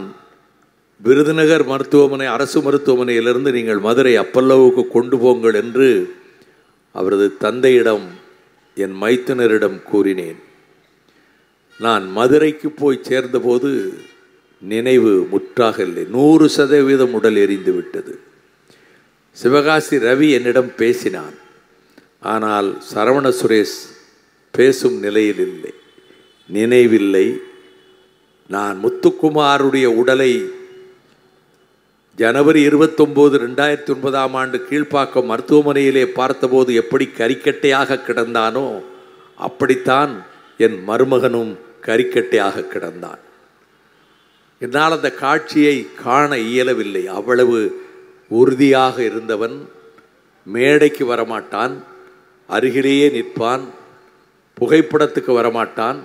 விருதுநகர் மருத்துவமனை அரசு மருத்துவமனையிலிருந்து நீங்கள் மதுரை அப்பல்லோவுக்கு கொண்டு போங்கள் என்று அவரது தந்தையிடம் என் மைத்துனரிடம் கூறினேன் நான் மதுரைக்கு போய் சேர்ந்தபோது நினைவு முற்றாக இல்லை நூறு சதவீதம் உடல் எரிந்து விட்டது சிவகாசி ரவி என்னிடம் பேசினான் ஆனால் சரவண சுரேஷ் பேசும் நிலையில் இல்லை நினைவில்லை நான் முத்துக்குமாருடைய உடலை ஜனவரி இருபத்தொம்போது ரெண்டாயிரத்தி ஒன்பதாம் ஆண்டு கீழ்ப்பாக்கம் மருத்துவமனையிலே பார்த்தபோது எப்படி கரிக்கட்டையாக கிடந்தானோ அப்படித்தான் என் மருமகனும் கறிக்கட்டையாக கிடந்தான் என்னால் அந்த காட்சியை காண இயலவில்லை அவ்வளவு உறுதியாக இருந்தவன் மேடைக்கு வரமாட்டான் அருகிலேயே நிற்பான் புகைப்படத்துக்கு வரமாட்டான்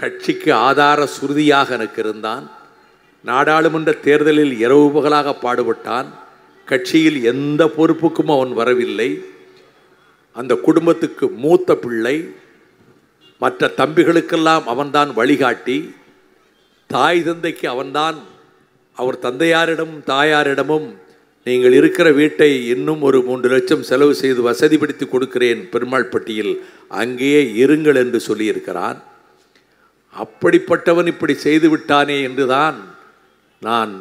கட்சிக்கு ஆதார சுருதியாக எனக்கு இருந்தான் நாடாளுமன்ற தேர்தலில் இரவு பகலாக பாடுபட்டான் கட்சியில் எந்த பொறுப்புக்கும் அவன் வரவில்லை அந்த குடும்பத்துக்கு மூத்த பிள்ளை மற்ற தம்பிகளுக்கெல்லாம் அவன்தான் வழிகாட்டி தாய் தந்தைக்கு அவன்தான் அவர் தந்தையாரிடமும் தாயாரிடமும் நீங்கள் இருக்கிற வீட்டை இன்னும் ஒரு மூன்று லட்சம் செலவு செய்து வசதிப்படுத்தி கொடுக்கிறேன் பெருமாள்பட்டியில் அங்கேயே இருங்கள் என்று சொல்லியிருக்கிறான் அப்படிப்பட்டவன் இப்படி செய்து விட்டானே என்றுதான் நான்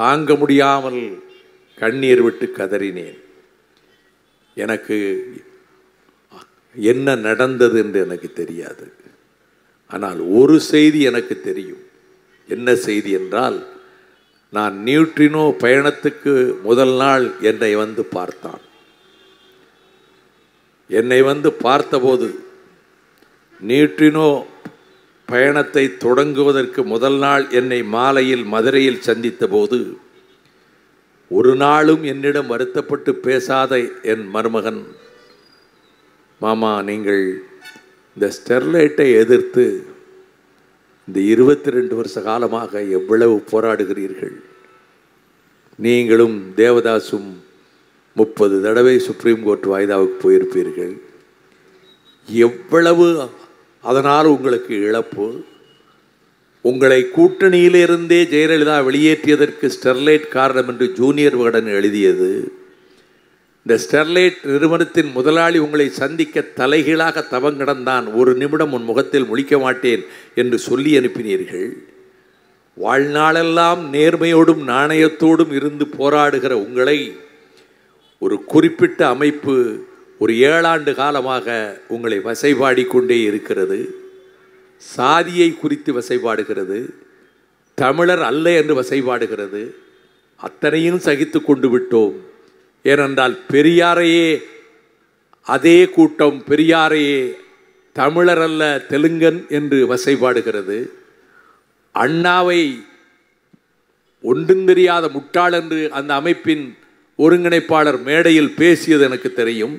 தாங்க முடியாமல் கண்ணீர் விட்டு கதறினேன் எனக்கு என்ன நடந்தது என்று எனக்கு தெரியாது ஆனால் ஒரு செய்தி எனக்கு தெரியும் என்ன செய்தி என்றால் நான் நியூட்ரினோ பயணத்துக்கு முதல் நாள் என்னை வந்து பார்த்தான் என்னை வந்து பார்த்தபோது நியூட்ரினோ பயணத்தை தொடங்குவதற்கு முதல் நாள் என்னை மாலையில் மதுரையில் சந்தித்தபோது ஒரு நாளும் என்னிடம் வருத்தப்பட்டு பேசாத என் மருமகன் மாமா நீங்கள் இந்த ஸ்டெர்லைட்டை எதிர்த்து இந்த இருபத்தி ரெண்டு வருஷ காலமாக எவ்வளவு போராடுகிறீர்கள் நீங்களும் தேவதாசும் முப்பது தடவை சுப்ரீம் கோர்ட் வாய்தாவுக்கு போயிருப்பீர்கள் எவ்வளவு அதனால் உங்களுக்கு இழப்பு உங்களை கூட்டணியிலிருந்தே ஜெயலலிதா வெளியேற்றியதற்கு ஸ்டெர்லைட் காரணம் என்று ஜூனியர் வகடன் எழுதியது இந்த ஸ்டெர்லைட் நிறுவனத்தின் முதலாளி உங்களை சந்திக்க தலைகீழாக தவங்கிடந்தான் ஒரு நிமிடம் உன் முகத்தில் முழிக்க மாட்டேன் என்று சொல்லி அனுப்பினீர்கள் வாழ்நாளெல்லாம் நேர்மையோடும் நாணயத்தோடும் இருந்து போராடுகிற உங்களை ஒரு குறிப்பிட்ட அமைப்பு ஒரு ஏழாண்டு காலமாக உங்களை வசைபாடிக்கொண்டே இருக்கிறது சாதியை குறித்து வசைபாடுகிறது தமிழர் அல்ல என்று வசைபாடுகிறது அத்தனையும் சகித்து கொண்டு விட்டோம் ஏனென்றால் பெரியாரையே அதே கூட்டம் பெரியாரையே தமிழர் அல்ல தெலுங்கன் என்று வசைபாடுகிறது அண்ணாவை ஒன்றும் தெரியாத முட்டாள் என்று அந்த அமைப்பின் ஒருங்கிணைப்பாளர் மேடையில் பேசியது எனக்கு தெரியும்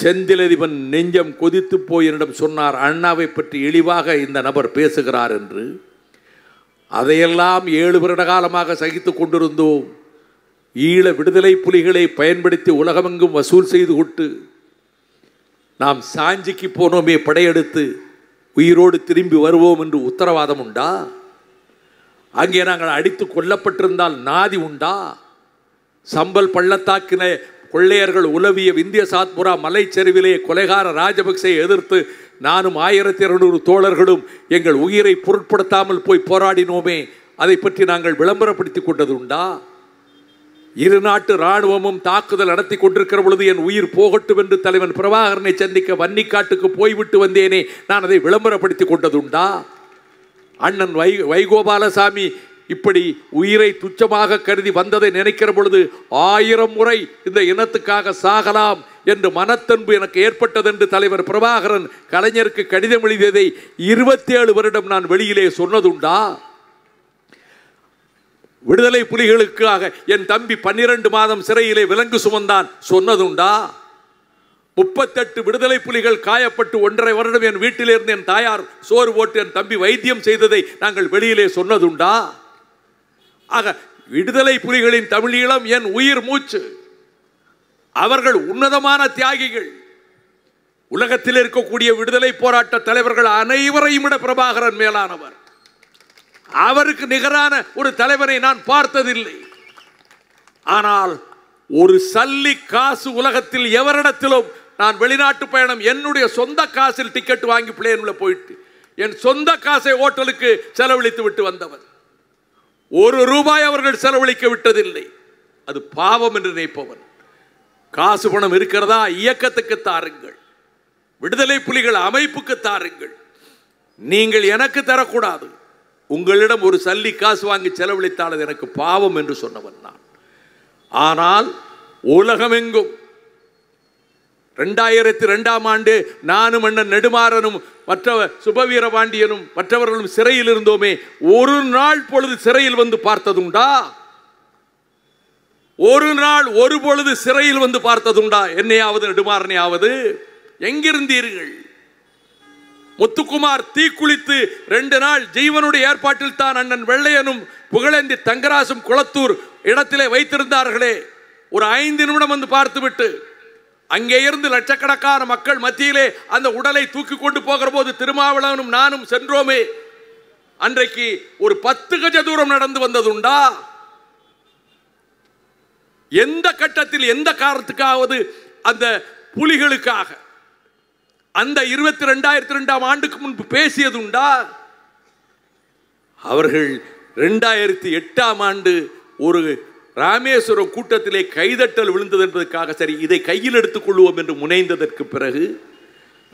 செந்திலதிபன் நெஞ்சம் கொதித்து என்னிடம் சொன்னார் அண்ணாவை பற்றி இழிவாக இந்த நபர் பேசுகிறார் என்று அதையெல்லாம் ஏழு வருட காலமாக சகித்து கொண்டிருந்தோம் ஈழ விடுதலை புலிகளை பயன்படுத்தி உலகமெங்கும் வசூல் செய்து கொட்டு நாம் சாஞ்சிக்கு போனோமே படையெடுத்து உயிரோடு திரும்பி வருவோம் என்று உத்தரவாதம் உண்டா அங்கே நாங்கள் அடித்து கொல்லப்பட்டிருந்தால் நாதி உண்டா சம்பல் பள்ளத்தாக்கின கொள்ளையர்கள் உலவிய விந்திய சாத்புரா மலைச்சரிவிலே கொலைகார ராஜபக்சை எதிர்த்து நானும் ஆயிரத்தி இருநூறு தோழர்களும் எங்கள் உயிரை பொருட்படுத்தாமல் போய் போராடினோமே அதை பற்றி நாங்கள் விளம்பரப்படுத்திக் கொண்டது உண்டா இரு நாட்டு ராணுவமும் தாக்குதல் நடத்தி கொண்டிருக்கிற பொழுது என் உயிர் போகட்டும் என்று தலைவன் பிரபாகரனை சந்திக்க வன்னிக்காட்டுக்கு போய்விட்டு வந்தேனே நான் அதை விளம்பரப்படுத்தி கொண்டதுண்டா அண்ணன் வை வைகோபாலசாமி இப்படி உயிரை துச்சமாக கருதி வந்ததை நினைக்கிற பொழுது ஆயிரம் முறை இந்த இனத்துக்காக சாகலாம் என்று மனத்தன்பு எனக்கு ஏற்பட்டது என்று தலைவர் பிரபாகரன் கலைஞருக்கு கடிதம் எழுதியதை இருபத்தி ஏழு வருடம் நான் வெளியிலே சொன்னதுண்டா விடுதலை புலிகளுக்காக என் தம்பி பன்னிரண்டு மாதம் சிறையிலே விலங்கு சுமந்தான் சொன்னதுண்டா முப்பத்தெட்டு விடுதலை புலிகள் காயப்பட்டு ஒன்றரை வருடம் என் வீட்டிலிருந்து என் தாயார் சோறு போட்டு என் தம்பி வைத்தியம் செய்ததை நாங்கள் வெளியிலே சொன்னதுண்டா ஆக விடுதலை புலிகளின் தமிழீழம் என் உயிர் மூச்சு அவர்கள் உன்னதமான தியாகிகள் உலகத்தில் இருக்கக்கூடிய விடுதலை போராட்ட தலைவர்கள் அனைவரையும் விட பிரபாகரன் மேலானவர் அவருக்கு நிகரான ஒரு தலைவரை நான் பார்த்ததில்லை ஆனால் ஒரு சல்லி காசு உலகத்தில் எவரிடத்திலும் நான் வெளிநாட்டு பயணம் என்னுடைய சொந்த காசில் டிக்கெட் வாங்கி பிளேனில் போயிட்டு என் சொந்த காசை ஓட்டலுக்கு செலவழித்து விட்டு வந்தவர் ஒரு ரூபாய் அவர்கள் செலவழிக்க விட்டதில்லை அது பாவம் என்று நினைப்பவன் காசு பணம் இருக்கிறதா இயக்கத்துக்கு தாருங்கள் விடுதலை புலிகள் அமைப்புக்கு தாருங்கள் நீங்கள் எனக்கு தரக்கூடாது உங்களிடம் ஒரு சல்லி காசு வாங்கி செலவழித்தால் எனக்கு பாவம் என்று சொன்னவன் நான் ஆனால் உலகமெங்கும் ரெண்டாயிரத்தி ரெண்டாம் ஆண்டு நானும் அண்ணன் நெடுமாறனும் மற்ற சுபவீரபாண்டியனும் மற்றவர்களும் சிறையில் இருந்தோமே ஒரு நாள் பொழுது சிறையில் வந்து பார்த்ததுண்டா ஒரு நாள் ஒரு பொழுது சிறையில் வந்து பார்த்ததுண்டா என்னையாவது நெடுமாறனையாவது எங்கிருந்தீர்கள் முத்துக்குமார் தீக்குளித்து ரெண்டு நாள் ஜெய்வனுடைய ஏற்பாட்டில் தான் அண்ணன் வெள்ளையனும் புகழேந்தி தங்கராசும் குளத்தூர் இடத்திலே வைத்திருந்தார்களே ஒரு ஐந்து நிமிடம் வந்து பார்த்துவிட்டு அங்கே இருந்து லட்சக்கணக்கான மக்கள் மத்தியிலே அந்த உடலை தூக்கி கொண்டு போகிற போது திருமாவளவனும் நானும் சென்றோமே அன்றைக்கு ஒரு பத்து கஜ தூரம் நடந்து வந்ததுண்டா எந்த கட்டத்தில் எந்த காரணத்துக்காவது அந்த புலிகளுக்காக அந்த இருபத்தி ரெண்டாயிரத்தி ரெண்டாம் ஆண்டுக்கு முன்பு பேசியதுண்டா அவர்கள் ரெண்டாயிரத்தி எட்டாம் ஆண்டு ஒரு ராமேஸ்வரம் கூட்டத்திலே கைதட்டல் விழுந்தது என்பதற்காக சரி இதை கையில் எடுத்துக் கொள்வோம் என்று முனைந்ததற்கு பிறகு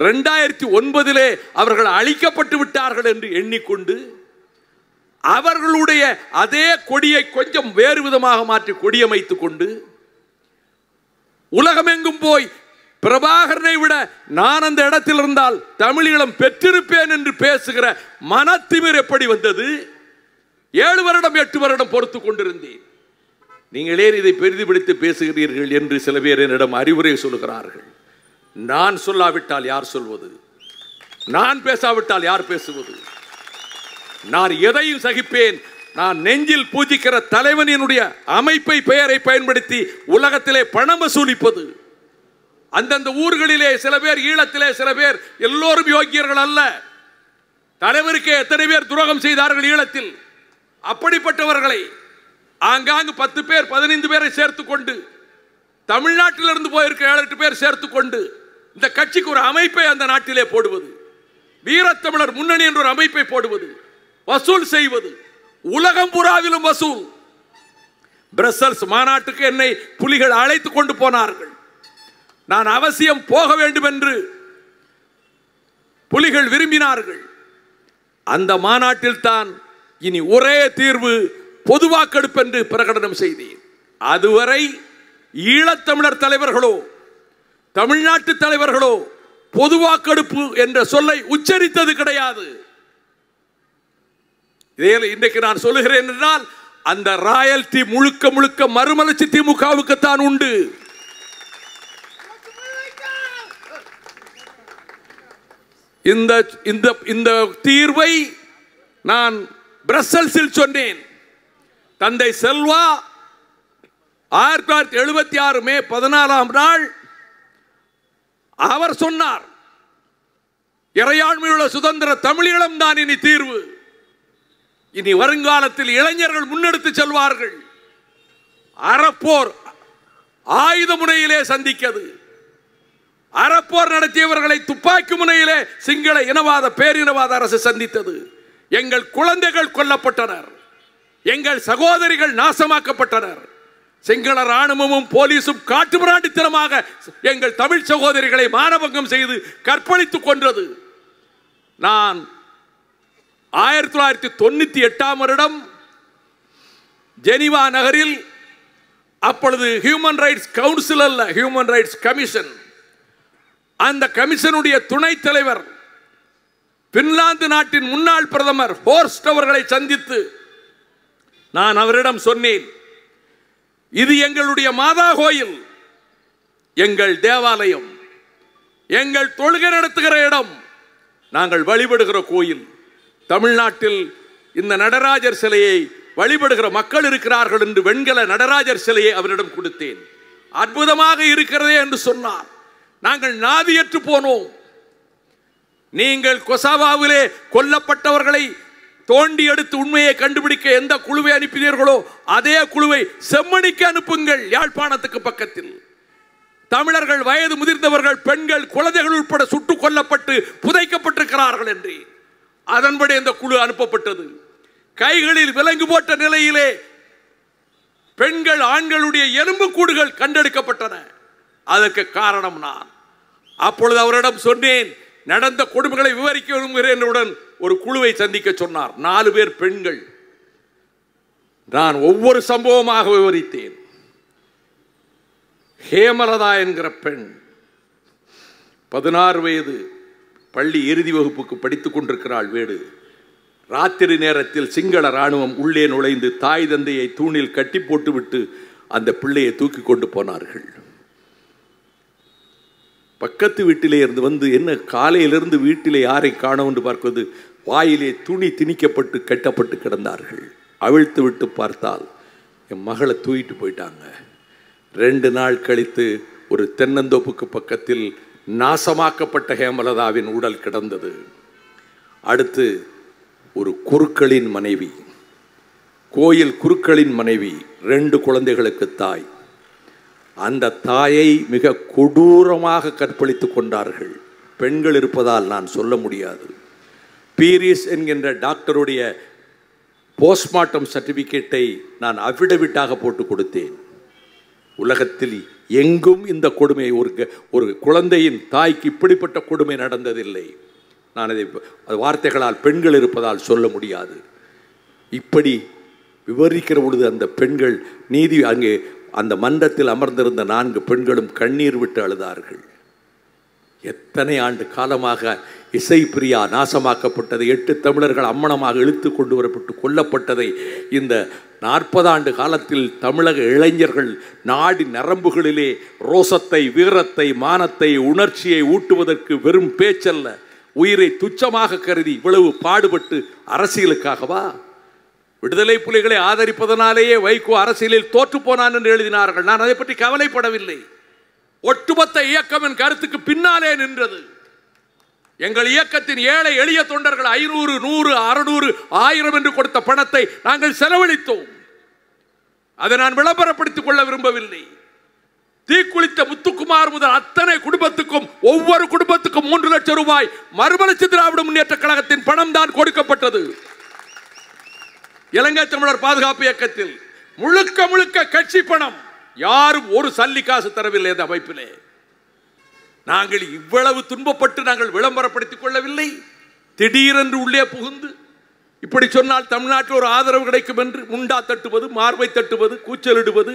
ரெண்டாயிரத்தி ஒன்பதிலே அவர்கள் அழிக்கப்பட்டு விட்டார்கள் என்று எண்ணிக்கொண்டு அவர்களுடைய அதே கொடியை கொஞ்சம் வேறு விதமாக மாற்றி கொடியமைத்துக் கொண்டு உலகமெங்கும் போய் பிரபாகரனை விட நான் அந்த இடத்தில் இருந்தால் தமிழீழம் பெற்றிருப்பேன் என்று பேசுகிற மனத்திமிர் எப்படி வந்தது ஏழு வருடம் எட்டு வருடம் பொறுத்து கொண்டிருந்தேன் நீங்கள் ஏன் இதை பெரிதுபிடித்து பேசுகிறீர்கள் என்று சில பேர் என்னிடம் அறிவுரை சொல்கிறார்கள் நான் சொல்லாவிட்டால் யார் சொல்வது நான் பேசாவிட்டால் யார் பேசுவது நான் எதையும் சகிப்பேன் நான் நெஞ்சில் பூஜிக்கிற தலைவனினுடைய அமைப்பை பெயரை பயன்படுத்தி உலகத்திலே பணம் வசூலிப்பது அந்தந்த ஊர்களிலே சில பேர் ஈழத்திலே சில பேர் எல்லோரும் யோக்கியர்கள் அல்ல தலைவருக்கு எத்தனை பேர் துரோகம் செய்தார்கள் ஈழத்தில் அப்படிப்பட்டவர்களை ஆங்காங்கு பத்து பேர் பதினைந்து பேரை சேர்த்து கொண்டு தமிழ்நாட்டிலிருந்து போயிருக்க ஏழு எட்டு பேர் சேர்த்து கொண்டு இந்த கட்சிக்கு ஒரு அமைப்பை அந்த நாட்டிலே போடுவது வீரத்தமிழர் முன்னணி என்ற ஒரு அமைப்பை போடுவது வசூல் செய்வது உலகம் புறாவிலும் வசூல் பிரசல்ஸ் மாநாட்டுக்கு என்னை புலிகள் அழைத்து கொண்டு போனார்கள் நான் அவசியம் போக வேண்டும் என்று புலிகள் விரும்பினார்கள் அந்த மாநாட்டில் தான் இனி ஒரே தீர்வு பொது வாக்கெடுப்பு என்று பிரகடனம் செய்தேன் அதுவரை ஈழத்தமிழர் தலைவர்களோ தமிழ்நாட்டு தலைவர்களோ பொது வாக்கெடுப்பு என்ற சொல்லை உச்சரித்தது கிடையாது இன்றைக்கு நான் சொல்லுகிறேன் என்றால் அந்த ராயல்டி முழுக்க முழுக்க மறுமலர்ச்சி திமுகவுக்கு தான் உண்டு இந்த இந்த இந்த தீர்வை நான் பிரசல்ஸில் சொன்னேன் தந்தை செல்வா ஆயிரத்தி தொள்ளாயிரத்தி எழுபத்தி ஆறு மே பதினாறாம் நாள் அவர் சொன்னார் இறையாண்மையுள்ள சுதந்திர தமிழீழம் தான் இனி தீர்வு இனி வருங்காலத்தில் இளைஞர்கள் முன்னெடுத்து செல்வார்கள் அறப்போர் ஆயுத முனையிலே சந்திக்கிறது அறப்போர் நடத்தியவர்களை துப்பாக்கி முனையிலே சிங்கள இனவாத பேரினவாத அரசு சந்தித்தது எங்கள் குழந்தைகள் கொல்லப்பட்டனர் எங்கள் சகோதரிகள் நாசமாக்கப்பட்டனர் சிங்கள ராணுவமும் போலீஸும் காட்டுமிராண்டித்தனமாக எங்கள் தமிழ் சகோதரிகளை மானபங்கம் செய்து கற்பழித்துக் கொன்றது நான் ஆயிரத்தி தொள்ளாயிரத்தி தொண்ணூற்றி எட்டாம் வருடம் ஜெனிவா நகரில் அப்பொழுது ஹியூமன் ரைட்ஸ் கவுன்சில் அல்ல ஹியூமன் ரைட்ஸ் கமிஷன் அந்த கமிஷனுடைய துணைத் தலைவர் பின்லாந்து நாட்டின் முன்னாள் பிரதமர் ஹோர்ஸ்ட் அவர்களை சந்தித்து நான் அவரிடம் சொன்னேன் இது எங்களுடைய மாதா கோயில் எங்கள் தேவாலயம் எங்கள் தொழுகை நடத்துகிற இடம் நாங்கள் வழிபடுகிற கோயில் தமிழ்நாட்டில் இந்த நடராஜர் சிலையை வழிபடுகிற மக்கள் இருக்கிறார்கள் என்று வெண்கல நடராஜர் சிலையை அவரிடம் கொடுத்தேன் அற்புதமாக இருக்கிறதே என்று சொன்னார் நாங்கள் நாதியற்று போனோம் நீங்கள் கொசாவாவிலே கொல்லப்பட்டவர்களை தோண்டி எடுத்து உண்மையை கண்டுபிடிக்க எந்த குழுவை அனுப்பினீர்களோ அதே குழுவை செம்மணிக்கு அனுப்புங்கள் யாழ்ப்பாணத்துக்கு பக்கத்தில் தமிழர்கள் வயது முதிர்ந்தவர்கள் பெண்கள் குழந்தைகள் உட்பட சுட்டுக் கொல்லப்பட்டு புதைக்கப்பட்டிருக்கிறார்கள் என்று அதன்படி இந்த குழு அனுப்பப்பட்டது கைகளில் விலங்கு போட்ட நிலையிலே பெண்கள் ஆண்களுடைய எலும்பு கூடுகள் கண்டெடுக்கப்பட்டன அதற்கு காரணம் நான் அப்பொழுது அவரிடம் சொன்னேன் நடந்த கொடுமைகளை விவரிக்க விரும்புகிறேன் ஒரு குழுவை சந்திக்க சொன்னார் நாலு பேர் பெண்கள் நான் ஒவ்வொரு சம்பவமாக விவரித்தேன் ஹேமலதா என்கிற பெண் பதினாறு வயது பள்ளி இறுதி வகுப்புக்கு படித்துக் கொண்டிருக்கிறாள் வீடு ராத்திரி நேரத்தில் சிங்கள இராணுவம் உள்ளே நுழைந்து தாய் தந்தையை தூணில் கட்டி போட்டுவிட்டு அந்த பிள்ளையை தூக்கி கொண்டு போனார்கள் பக்கத்து வீட்டிலே இருந்து வந்து என்ன காலையிலிருந்து வீட்டிலே யாரை காணவுண்டு பார்க்குவது பார்ப்பது வாயிலே துணி திணிக்கப்பட்டு கட்டப்பட்டு கிடந்தார்கள் அவிழ்த்து விட்டு பார்த்தால் என் மகளை தூக்கிட்டு போயிட்டாங்க ரெண்டு நாள் கழித்து ஒரு தென்னந்தோப்புக்கு பக்கத்தில் நாசமாக்கப்பட்ட ஹேமலதாவின் உடல் கிடந்தது அடுத்து ஒரு குருக்களின் மனைவி கோயில் குருக்களின் மனைவி ரெண்டு குழந்தைகளுக்கு தாய் அந்த தாயை மிக கொடூரமாக கற்பழித்து கொண்டார்கள் பெண்கள் இருப்பதால் நான் சொல்ல முடியாது பீரிஸ் என்கின்ற டாக்டருடைய போஸ்ட்மார்ட்டம் சர்டிஃபிகேட்டை நான் அஃபிடவிட்டாக போட்டு கொடுத்தேன் உலகத்தில் எங்கும் இந்த கொடுமை ஒரு ஒரு குழந்தையின் தாய்க்கு இப்படிப்பட்ட கொடுமை நடந்ததில்லை நான் இதை வார்த்தைகளால் பெண்கள் இருப்பதால் சொல்ல முடியாது இப்படி விவரிக்கிற பொழுது அந்த பெண்கள் நீதி அங்கே அந்த மன்றத்தில் அமர்ந்திருந்த நான்கு பெண்களும் கண்ணீர் விட்டு அழுதார்கள் எத்தனை ஆண்டு காலமாக இசை பிரியா நாசமாக்கப்பட்டதை எட்டு தமிழர்கள் அம்மணமாக இழுத்து கொண்டு வரப்பட்டு கொல்லப்பட்டதை இந்த நாற்பதாண்டு காலத்தில் தமிழக இளைஞர்கள் நாடி நரம்புகளிலே ரோசத்தை வீரத்தை மானத்தை உணர்ச்சியை ஊட்டுவதற்கு வெறும் பேச்சல்ல உயிரை துச்சமாக கருதி இவ்வளவு பாடுபட்டு அரசியலுக்காகவா விடுதலை புலிகளை ஆதரிப்பதனாலேயே வைகோ அரசியலில் தோற்று போனான் என்று எழுதினார்கள் நான் அதை பற்றி கவலைப்படவில்லை ஒட்டுமொத்த இயக்கம் என் கருத்துக்கு பின்னாலே நின்றது எங்கள் இயக்கத்தின் ஏழை எளிய தொண்டர்கள் ஐநூறு நூறு அறுநூறு ஆயிரம் என்று கொடுத்த பணத்தை நாங்கள் செலவழித்தோம் அதை நான் விளம்பரப்படுத்திக் கொள்ள விரும்பவில்லை தீக்குளித்த முத்துக்குமார் முதல் அத்தனை குடும்பத்துக்கும் ஒவ்வொரு குடும்பத்துக்கும் மூன்று லட்சம் ரூபாய் மறுமலர்ச்சி திராவிட முன்னேற்ற கழகத்தின் பணம் தான் கொடுக்கப்பட்டது இலங்கை தமிழர் பாதுகாப்பு இயக்கத்தில் முழுக்க முழுக்க கட்சி பணம் யாரும் ஒரு சல்லி காசு தரவில்லை அந்த அமைப்பிலே நாங்கள் இவ்வளவு துன்பப்பட்டு நாங்கள் விளம்பரப்படுத்திக் கொள்ளவில்லை திடீரென்று உள்ளே புகுந்து இப்படி சொன்னால் தமிழ்நாட்டில் ஒரு ஆதரவு கிடைக்கும் என்று முண்டா தட்டுவது மார்பை தட்டுவது கூச்சலிடுவது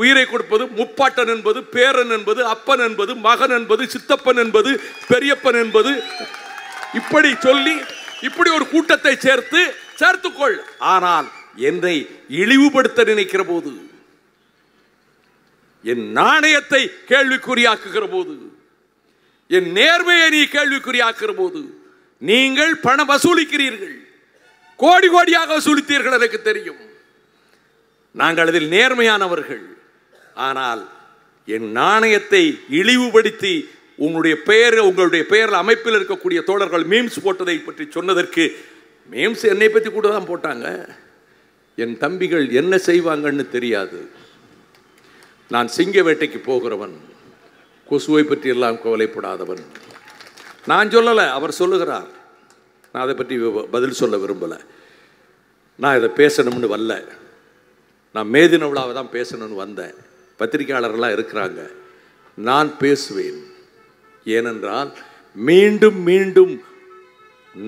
உயிரை கொடுப்பது முப்பாட்டன் என்பது பேரன் என்பது அப்பன் என்பது மகன் என்பது சித்தப்பன் என்பது பெரியப்பன் என்பது இப்படி சொல்லி இப்படி ஒரு கூட்டத்தை சேர்த்து சேர்த்துக்கொள் ஆனால் என்னை இழிவுபடுத்த நினைக்கிற போது என் நாணயத்தை கேள்விக்குறியாக்குகிற போது என் நேர்மையை நீ கேள்விக்குறியாக்குற போது நீங்கள் பணம் வசூலிக்கிறீர்கள் கோடி கோடியாக வசூலித்தீர்கள் எனக்கு தெரியும் நாங்கள் அதில் நேர்மையானவர்கள் ஆனால் என் நாணயத்தை இழிவுபடுத்தி உங்களுடைய பெயர் உங்களுடைய பெயரில் அமைப்பில் இருக்கக்கூடிய தோழர்கள் மீம்ஸ் போட்டதை பற்றி சொன்னதற்கு மேம்ஸ் என்னை பற்றி கூட தான் போட்டாங்க என் தம்பிகள் என்ன செய்வாங்கன்னு தெரியாது நான் சிங்க வேட்டைக்கு போகிறவன் கொசுவை பற்றி எல்லாம் கவலைப்படாதவன் நான் சொல்லலை அவர் சொல்லுகிறார் நான் அதை பற்றி பதில் சொல்ல விரும்பலை நான் இதை பேசணும்னு வரல நான் மேதின தான் பேசணும்னு வந்தேன் பத்திரிகையாளர்களாக இருக்கிறாங்க நான் பேசுவேன் ஏனென்றால் மீண்டும் மீண்டும்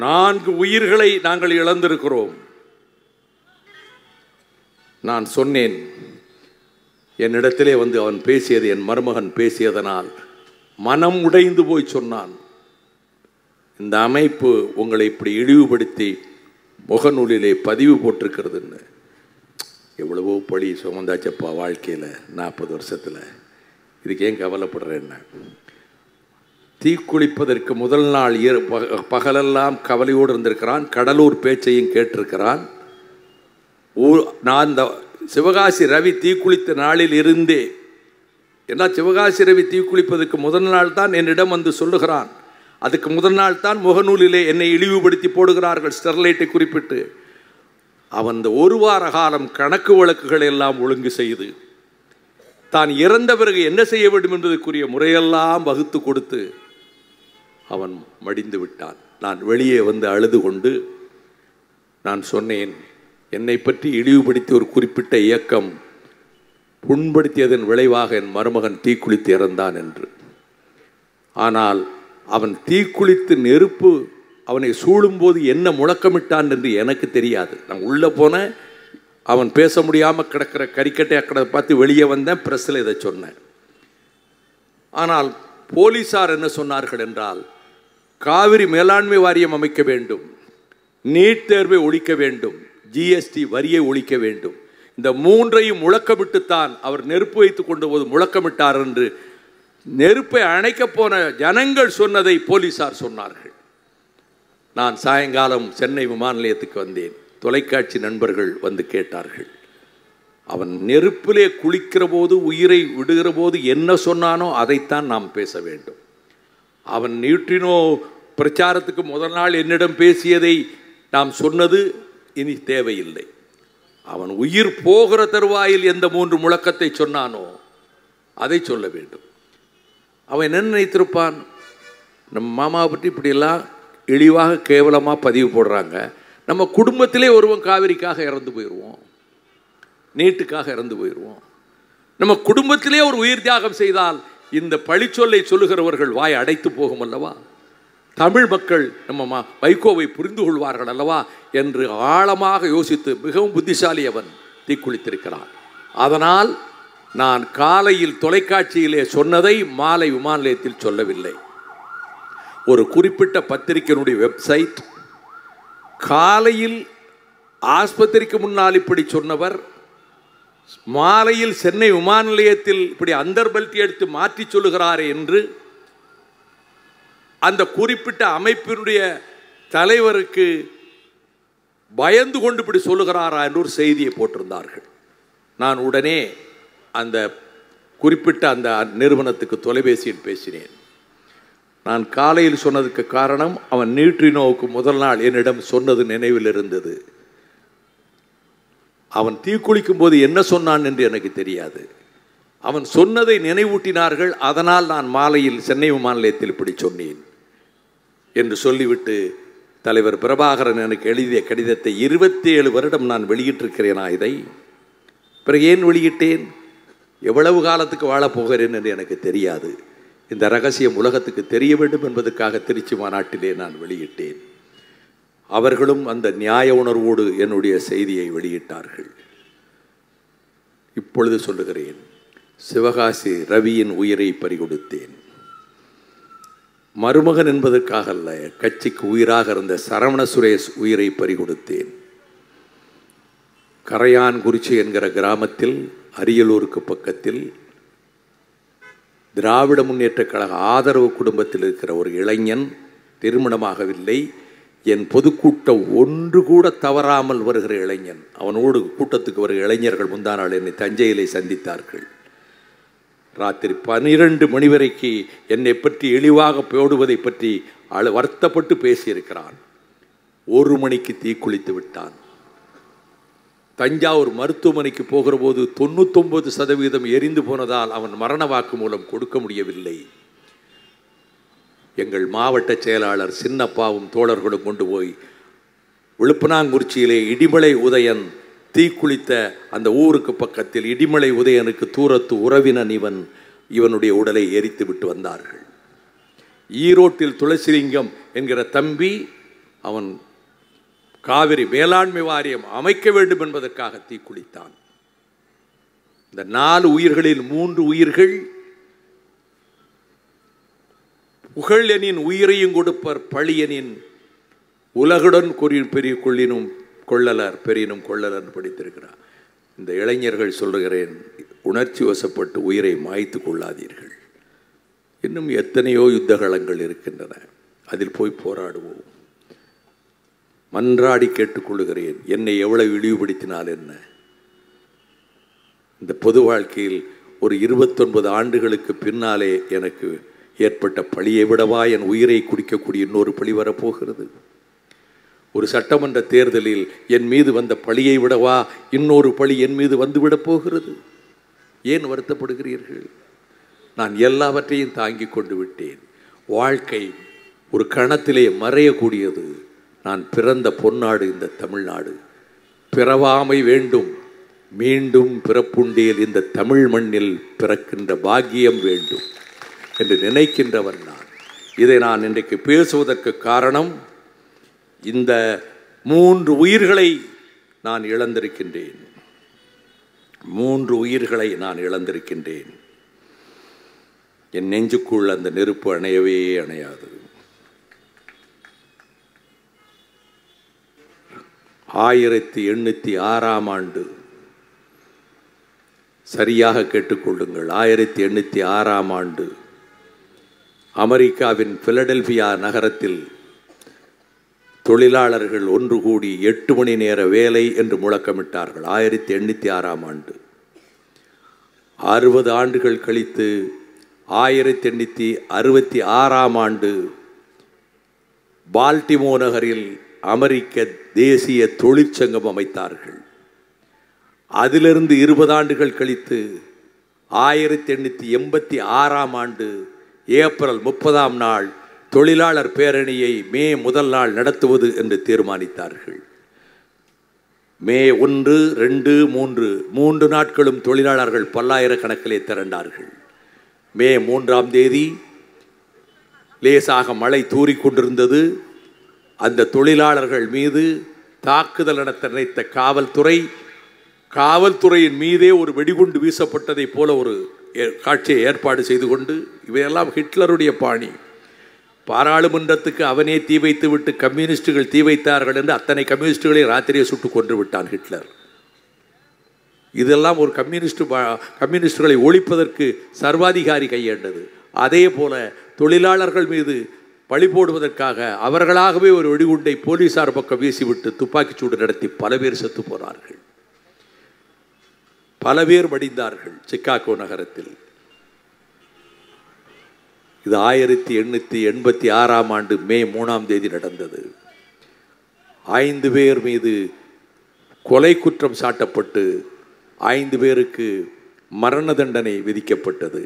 நான்கு உயிர்களை நாங்கள் இழந்திருக்கிறோம் நான் சொன்னேன் என்னிடத்திலே வந்து அவன் பேசியது என் மருமகன் பேசியதனால் மனம் உடைந்து போய் சொன்னான் இந்த அமைப்பு உங்களை இப்படி இழிவுபடுத்தி முகநூலிலே பதிவு போட்டிருக்கிறதுன்னு எவ்வளவோ பழி சுமந்தாச்சப்பா வாழ்க்கையில் நாற்பது வருஷத்தில் இதுக்கு ஏன் கவலைப்படுறேன்னா தீக்குளிப்பதற்கு முதல் நாள் பகலெல்லாம் கவலையோடு இருந்திருக்கிறான் கடலூர் பேச்சையும் கேட்டிருக்கிறான் ஊர் நான் இந்த சிவகாசி ரவி தீக்குளித்த நாளில் இருந்தே ஏன்னா சிவகாசி ரவி தீக்குளிப்பதற்கு முதல் நாள் தான் என்னிடம் வந்து சொல்லுகிறான் அதுக்கு முதல் நாள் தான் முகநூலிலே என்னை இழிவுபடுத்தி போடுகிறார்கள் ஸ்டெர்லைட்டை குறிப்பிட்டு அவன் இந்த ஒரு வார காலம் கணக்கு வழக்குகளை எல்லாம் ஒழுங்கு செய்து தான் இறந்த பிறகு என்ன செய்ய வேண்டும் என்பதற்குரிய முறையெல்லாம் வகுத்து கொடுத்து அவன் மடிந்து விட்டான் நான் வெளியே வந்து அழுது கொண்டு நான் சொன்னேன் என்னை பற்றி இழிவுபடுத்தி ஒரு குறிப்பிட்ட இயக்கம் புண்படுத்தியதன் விளைவாக என் மருமகன் தீக்குளித்து இறந்தான் என்று ஆனால் அவன் தீக்குளித்து நெருப்பு அவனை சூழும்போது என்ன முழக்கமிட்டான் என்று எனக்கு தெரியாது நான் உள்ளே போனேன் அவன் பேச முடியாமல் கிடக்கிற கறிக்கட்டை அக்கடை பார்த்து வெளியே வந்தேன் ப்ரெஸ்ஸில் இதை சொன்னேன் ஆனால் போலீஸார் என்ன சொன்னார்கள் என்றால் காவிரி மேலாண்மை வாரியம் அமைக்க வேண்டும் நீட் தேர்வை ஒழிக்க வேண்டும் ஜிஎஸ்டி வரியை ஒழிக்க வேண்டும் இந்த மூன்றையும் முழக்கமிட்டுத்தான் அவர் நெருப்பு வைத்துக் கொண்டு போது முழக்கமிட்டார் என்று நெருப்பை அணைக்கப் போன ஜனங்கள் சொன்னதை போலீசார் சொன்னார்கள் நான் சாயங்காலம் சென்னை விமான நிலையத்துக்கு வந்தேன் தொலைக்காட்சி நண்பர்கள் வந்து கேட்டார்கள் அவன் நெருப்பிலே குளிக்கிற போது உயிரை விடுகிற போது என்ன சொன்னானோ அதைத்தான் நாம் பேச வேண்டும் அவன் நியூட்ரினோ பிரச்சாரத்துக்கு முதல் நாள் என்னிடம் பேசியதை நாம் சொன்னது இனி தேவையில்லை அவன் உயிர் போகிற தருவாயில் எந்த மூன்று முழக்கத்தை சொன்னானோ அதை சொல்ல வேண்டும் அவன் என்ன நினைத்திருப்பான் நம்ம மாமாவை பற்றி இப்படியெல்லாம் இழிவாக கேவலமாக பதிவு போடுறாங்க நம்ம குடும்பத்திலே ஒருவன் காவிரிக்காக இறந்து போயிடுவோம் நீட்டுக்காக இறந்து போயிடுவோம் நம்ம குடும்பத்திலே ஒரு உயிர் தியாகம் செய்தால் இந்த பழிச்சொல்லை சொல்லுகிறவர்கள் வாய் அடைத்து போகும் அல்லவா தமிழ் மக்கள் நம்ம வைகோவை புரிந்து கொள்வார்கள் அல்லவா என்று ஆழமாக யோசித்து மிகவும் புத்திசாலி அவன் தீக்குளித்திருக்கிறான் அதனால் நான் காலையில் தொலைக்காட்சியிலே சொன்னதை மாலை விமான நிலையத்தில் சொல்லவில்லை ஒரு குறிப்பிட்ட பத்திரிகையினுடைய வெப்சைட் காலையில் ஆஸ்பத்திரிக்கு முன்னால் இப்படி சொன்னவர் மாலையில் சென்னை விமான நிலையத்தில் இப்படி அந்தர்பல்தி எடுத்து மாற்றி சொல்லுகிறார் என்று அந்த குறிப்பிட்ட அமைப்பினுடைய தலைவருக்கு பயந்து கொண்டு இப்படி சொல்லுகிறாரா என்று ஒரு செய்தியை போட்டிருந்தார்கள் நான் உடனே அந்த குறிப்பிட்ட அந்த நிறுவனத்துக்கு தொலைபேசியில் பேசினேன் நான் காலையில் சொன்னதுக்கு காரணம் அவன் நியூட்ரினோவுக்கு முதல் நாள் என்னிடம் சொன்னது நினைவில் இருந்தது அவன் தீக்குளிக்கும் போது என்ன சொன்னான் என்று எனக்கு தெரியாது அவன் சொன்னதை நினைவூட்டினார்கள் அதனால் நான் மாலையில் சென்னை விமான நிலையத்தில் இப்படி சொன்னேன் என்று சொல்லிவிட்டு தலைவர் பிரபாகரன் எனக்கு எழுதிய கடிதத்தை இருபத்தி ஏழு வருடம் நான் வெளியிட்டிருக்கிறேனா இதை பிறகு ஏன் வெளியிட்டேன் எவ்வளவு காலத்துக்கு வாழப் போகிறேன் என்று எனக்கு தெரியாது இந்த ரகசியம் உலகத்துக்கு தெரிய வேண்டும் என்பதற்காக திருச்சி மாநாட்டிலே நான் வெளியிட்டேன் அவர்களும் அந்த நியாய உணர்வோடு என்னுடைய செய்தியை வெளியிட்டார்கள் இப்பொழுது சொல்லுகிறேன் சிவகாசி ரவியின் உயிரை பறிகொடுத்தேன் மருமகன் என்பதற்காக அல்ல கட்சிக்கு உயிராக இருந்த சரவண சுரேஷ் உயிரை பறிகொடுத்தேன் கரையான் குறிச்சி என்கிற கிராமத்தில் அரியலூருக்கு பக்கத்தில் திராவிட முன்னேற்றக் கழக ஆதரவு குடும்பத்தில் இருக்கிற ஒரு இளைஞன் திருமணமாகவில்லை என் பொதுக்கூட்டம் ஒன்று கூட தவறாமல் வருகிற இளைஞன் அவனோடு கூட்டத்துக்கு வருகிற இளைஞர்கள் முந்தானால் என்னை தஞ்சையிலே சந்தித்தார்கள் ராத்திரி பனிரெண்டு மணி வரைக்கு என்னை பற்றி இழிவாக போடுவதை பற்றி அழு வருத்தப்பட்டு பேசியிருக்கிறான் ஒரு மணிக்கு தீக்குளித்து விட்டான் தஞ்சாவூர் மருத்துவமனைக்கு போகிற போது தொண்ணூத்தொம்பது சதவீதம் எரிந்து போனதால் அவன் மரண வாக்கு மூலம் கொடுக்க முடியவில்லை எங்கள் மாவட்ட செயலாளர் சின்னப்பாவும் தோழர்களும் கொண்டு போய் விழுப்பனாங்குறிச்சியிலே இடிமலை உதயன் தீக்குளித்த அந்த ஊருக்கு பக்கத்தில் இடிமலை உதயனுக்கு தூரத்து உறவினன் இவன் இவனுடைய உடலை எரித்து விட்டு வந்தார்கள் ஈரோட்டில் துளசிலிங்கம் என்கிற தம்பி அவன் காவிரி மேலாண்மை வாரியம் அமைக்க வேண்டும் என்பதற்காக தீக்குளித்தான் இந்த நாலு உயிர்களில் மூன்று உயிர்கள் புகழெனின் உயிரையும் கொடுப்பர் பழியனின் உலகுடன் குறி பெரிய கொள்ளினும் கொள்ளலர் பெரியனும் கொள்ளலர் படித்திருக்கிறார் இந்த இளைஞர்கள் சொல்கிறேன் உணர்ச்சி வசப்பட்டு உயிரை மாய்த்து கொள்ளாதீர்கள் இன்னும் எத்தனையோ யுத்தகலங்கள் இருக்கின்றன அதில் போய் போராடுவோம் மன்றாடி கேட்டுக்கொள்கிறேன் என்னை எவ்வளவு இழிவுபடுத்தினால் என்ன இந்த பொது வாழ்க்கையில் ஒரு இருபத்தொன்பது ஆண்டுகளுக்கு பின்னாலே எனக்கு ஏற்பட்ட பழியை விடவா என் உயிரை குடிக்கக்கூடிய இன்னொரு பழி வரப்போகிறது ஒரு சட்டமன்ற தேர்தலில் என் மீது வந்த பழியை விடவா இன்னொரு பழி என் மீது வந்துவிடப் போகிறது ஏன் வருத்தப்படுகிறீர்கள் நான் எல்லாவற்றையும் தாங்கி கொண்டு விட்டேன் வாழ்க்கை ஒரு கணத்திலே மறையக்கூடியது நான் பிறந்த பொன்னாடு இந்த தமிழ்நாடு பிறவாமை வேண்டும் மீண்டும் பிறப்புண்டேல் இந்த தமிழ் மண்ணில் பிறக்கின்ற பாக்கியம் வேண்டும் என்று நினைக்கின்றவர் நான் இதை நான் இன்றைக்கு பேசுவதற்கு காரணம் இந்த மூன்று உயிர்களை நான் இழந்திருக்கின்றேன் மூன்று உயிர்களை நான் இழந்திருக்கின்றேன் என் நெஞ்சுக்குள் அந்த நெருப்பு அணையவே அணையாது ஆயிரத்தி எண்ணூற்றி ஆறாம் ஆண்டு சரியாக கேட்டுக்கொள்ளுங்கள் ஆயிரத்தி எண்ணூற்றி ஆறாம் ஆண்டு அமெரிக்காவின் பிலடெல்பியா நகரத்தில் தொழிலாளர்கள் ஒன்று கூடி எட்டு மணி நேர வேலை என்று முழக்கமிட்டார்கள் ஆயிரத்தி எண்ணூற்றி ஆறாம் ஆண்டு அறுபது ஆண்டுகள் கழித்து ஆயிரத்தி எண்ணூற்றி அறுபத்தி ஆறாம் ஆண்டு பால்டிமோ நகரில் அமெரிக்க தேசிய தொழிற்சங்கம் அமைத்தார்கள் அதிலிருந்து இருபது ஆண்டுகள் கழித்து ஆயிரத்தி எண்ணூற்றி எண்பத்தி ஆறாம் ஆண்டு ஏப்ரல் முப்பதாம் நாள் தொழிலாளர் பேரணியை மே முதல் நாள் நடத்துவது என்று தீர்மானித்தார்கள் மே ஒன்று ரெண்டு மூன்று மூன்று நாட்களும் தொழிலாளர்கள் பல்லாயிரக்கணக்கிலே திரண்டார்கள் மே மூன்றாம் தேதி லேசாக மழை தூறிக்கொண்டிருந்தது அந்த தொழிலாளர்கள் மீது தாக்குதல் நடத்த நினைத்த காவல்துறை காவல்துறையின் மீதே ஒரு வெடிகுண்டு வீசப்பட்டதைப் போல ஒரு காட்சியை ஏற்பாடு செய்து கொண்டு இவையெல்லாம் ஹிட்லருடைய பாணி பாராளுமன்றத்துக்கு அவனே தீ வைத்து விட்டு கம்யூனிஸ்டுகள் தீ வைத்தார்கள் என்று அத்தனை கம்யூனிஸ்டுகளை ராத்திரியை சுட்டு கொன்று விட்டான் ஹிட்லர் இதெல்லாம் ஒரு கம்யூனிஸ்டு கம்யூனிஸ்டுகளை ஒழிப்பதற்கு சர்வாதிகாரி கையேண்டது அதே போல தொழிலாளர்கள் மீது பழி போடுவதற்காக அவர்களாகவே ஒரு வெடிகுண்டை போலீசார் பக்கம் வீசிவிட்டு துப்பாக்கிச்சூடு நடத்தி பல பேர் செத்து போனார்கள் பல பேர் வடிந்தார்கள் சிக்காகோ நகரத்தில் இது ஆயிரத்தி எண்ணூற்றி எண்பத்தி ஆறாம் ஆண்டு மே மூணாம் தேதி நடந்தது ஐந்து பேர் மீது கொலை குற்றம் சாட்டப்பட்டு ஐந்து பேருக்கு மரண தண்டனை விதிக்கப்பட்டது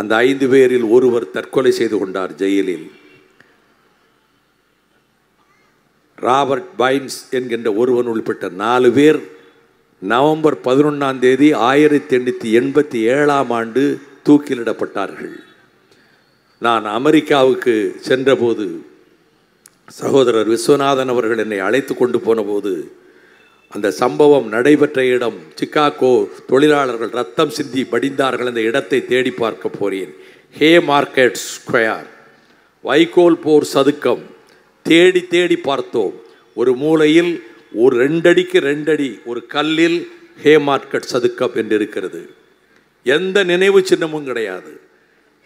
அந்த ஐந்து பேரில் ஒருவர் தற்கொலை செய்து கொண்டார் ஜெயிலில் ராபர்ட் பைன்ஸ் என்கின்ற ஒருவன் உள்பட்ட நாலு பேர் நவம்பர் பதினொன்றாம் தேதி ஆயிரத்தி எண்ணூற்றி எண்பத்தி ஏழாம் ஆண்டு தூக்கிலிடப்பட்டார்கள் நான் அமெரிக்காவுக்கு சென்றபோது சகோதரர் விஸ்வநாதன் அவர்கள் என்னை அழைத்து கொண்டு போனபோது அந்த சம்பவம் நடைபெற்ற இடம் சிக்காகோ தொழிலாளர்கள் ரத்தம் சிந்தி படிந்தார்கள் அந்த இடத்தை தேடி பார்க்க போகிறேன் ஹே மார்க்கெட் ஸ்கொயர் வைகோல் போர் சதுக்கம் தேடி தேடி பார்த்தோம் ஒரு மூலையில் ஒரு ரெண்டடிக்கு ரெண்டடி ஒரு கல்லில் ஹே மார்க்கெட் சதுக்கப் என்று இருக்கிறது எந்த நினைவு சின்னமும் கிடையாது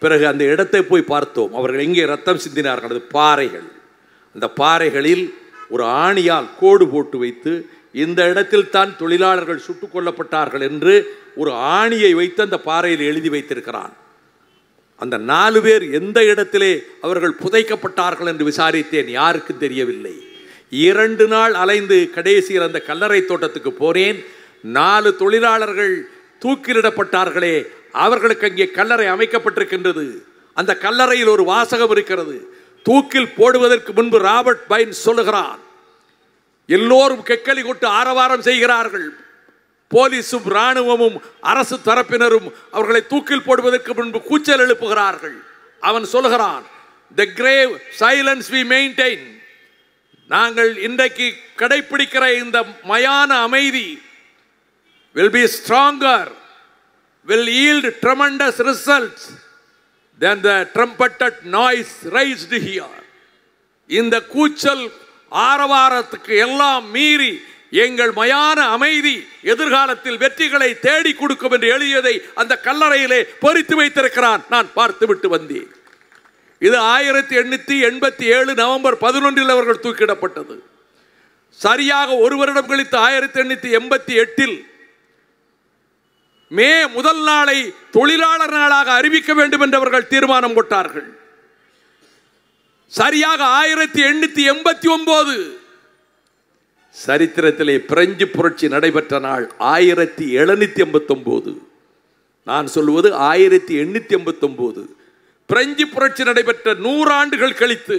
பிறகு அந்த இடத்தை போய் பார்த்தோம் அவர்கள் எங்கே ரத்தம் சிந்தினார்கள் அது பாறைகள் அந்த பாறைகளில் ஒரு ஆணியால் கோடு போட்டு வைத்து இந்த இடத்தில் தான் தொழிலாளர்கள் சுட்டுக் கொல்லப்பட்டார்கள் என்று ஒரு ஆணியை வைத்து அந்த பாறையில் எழுதி வைத்திருக்கிறான் அந்த நாலு பேர் எந்த இடத்திலே அவர்கள் புதைக்கப்பட்டார்கள் என்று விசாரித்தேன் யாருக்கும் தெரியவில்லை இரண்டு நாள் அலைந்து கடைசியில் அந்த கல்லறை தோட்டத்துக்கு போறேன் நாலு தொழிலாளர்கள் தூக்கிலிடப்பட்டார்களே அவர்களுக்கு அங்கே கல்லறை அமைக்கப்பட்டிருக்கின்றது அந்த கல்லறையில் ஒரு வாசகம் இருக்கிறது தூக்கில் போடுவதற்கு முன்பு ராபர்ட் பைன் சொல்லுகிறான் எல்லோரும் கெக்கலி கொட்டு ஆரவாரம் செய்கிறார்கள் போலீஸும் இராணுவமும் அரசு தரப்பினரும் அவர்களை தூக்கில் போடுவதற்கு முன்பு கூச்சல் எழுப்புகிறார்கள் அவன் சொல்கிறான் the grave silence we maintain நாங்கள் இன்றைக்கு கடைப்பிடிக்கிற இந்த மயான அமைதி will be stronger will yield tremendous results then the trumpeted noise raised here இந்த கூச்சல் ஆரவாரத்துக்கு எல்லாம் மீறி எங்கள் மயான அமைதி எதிர்காலத்தில் வெற்றிகளை தேடி கொடுக்கும் என்று எழுதியதை அந்த கல்லறையிலே பொறித்து வைத்திருக்கிறான் நான் பார்த்துவிட்டு வந்தேன் இது ஆயிரத்தி எண்ணூத்தி எண்பத்தி ஏழு நவம்பர் பதினொன்றில் அவர்கள் தூக்கிடப்பட்டது சரியாக ஒரு வருடம் கழித்து ஆயிரத்தி எண்ணூத்தி எண்பத்தி எட்டில் மே முதல் நாளை தொழிலாளர் நாளாக அறிவிக்க வேண்டும் என்று அவர்கள் தீர்மானம் போட்டார்கள் சரியாக ஆயிரத்தி எண்ணூத்தி எண்பத்தி ஒன்பது சரித்திரத்திலே பிரெஞ்சு புரட்சி நடைபெற்ற நாள் ஆயிரத்தி எண்பத்தி எண்பத்தொம்போது நான் சொல்வது ஆயிரத்தி எண்பத்தி எண்பத்தொம்போது பிரெஞ்சு புரட்சி நடைபெற்ற நூறாண்டுகள் கழித்து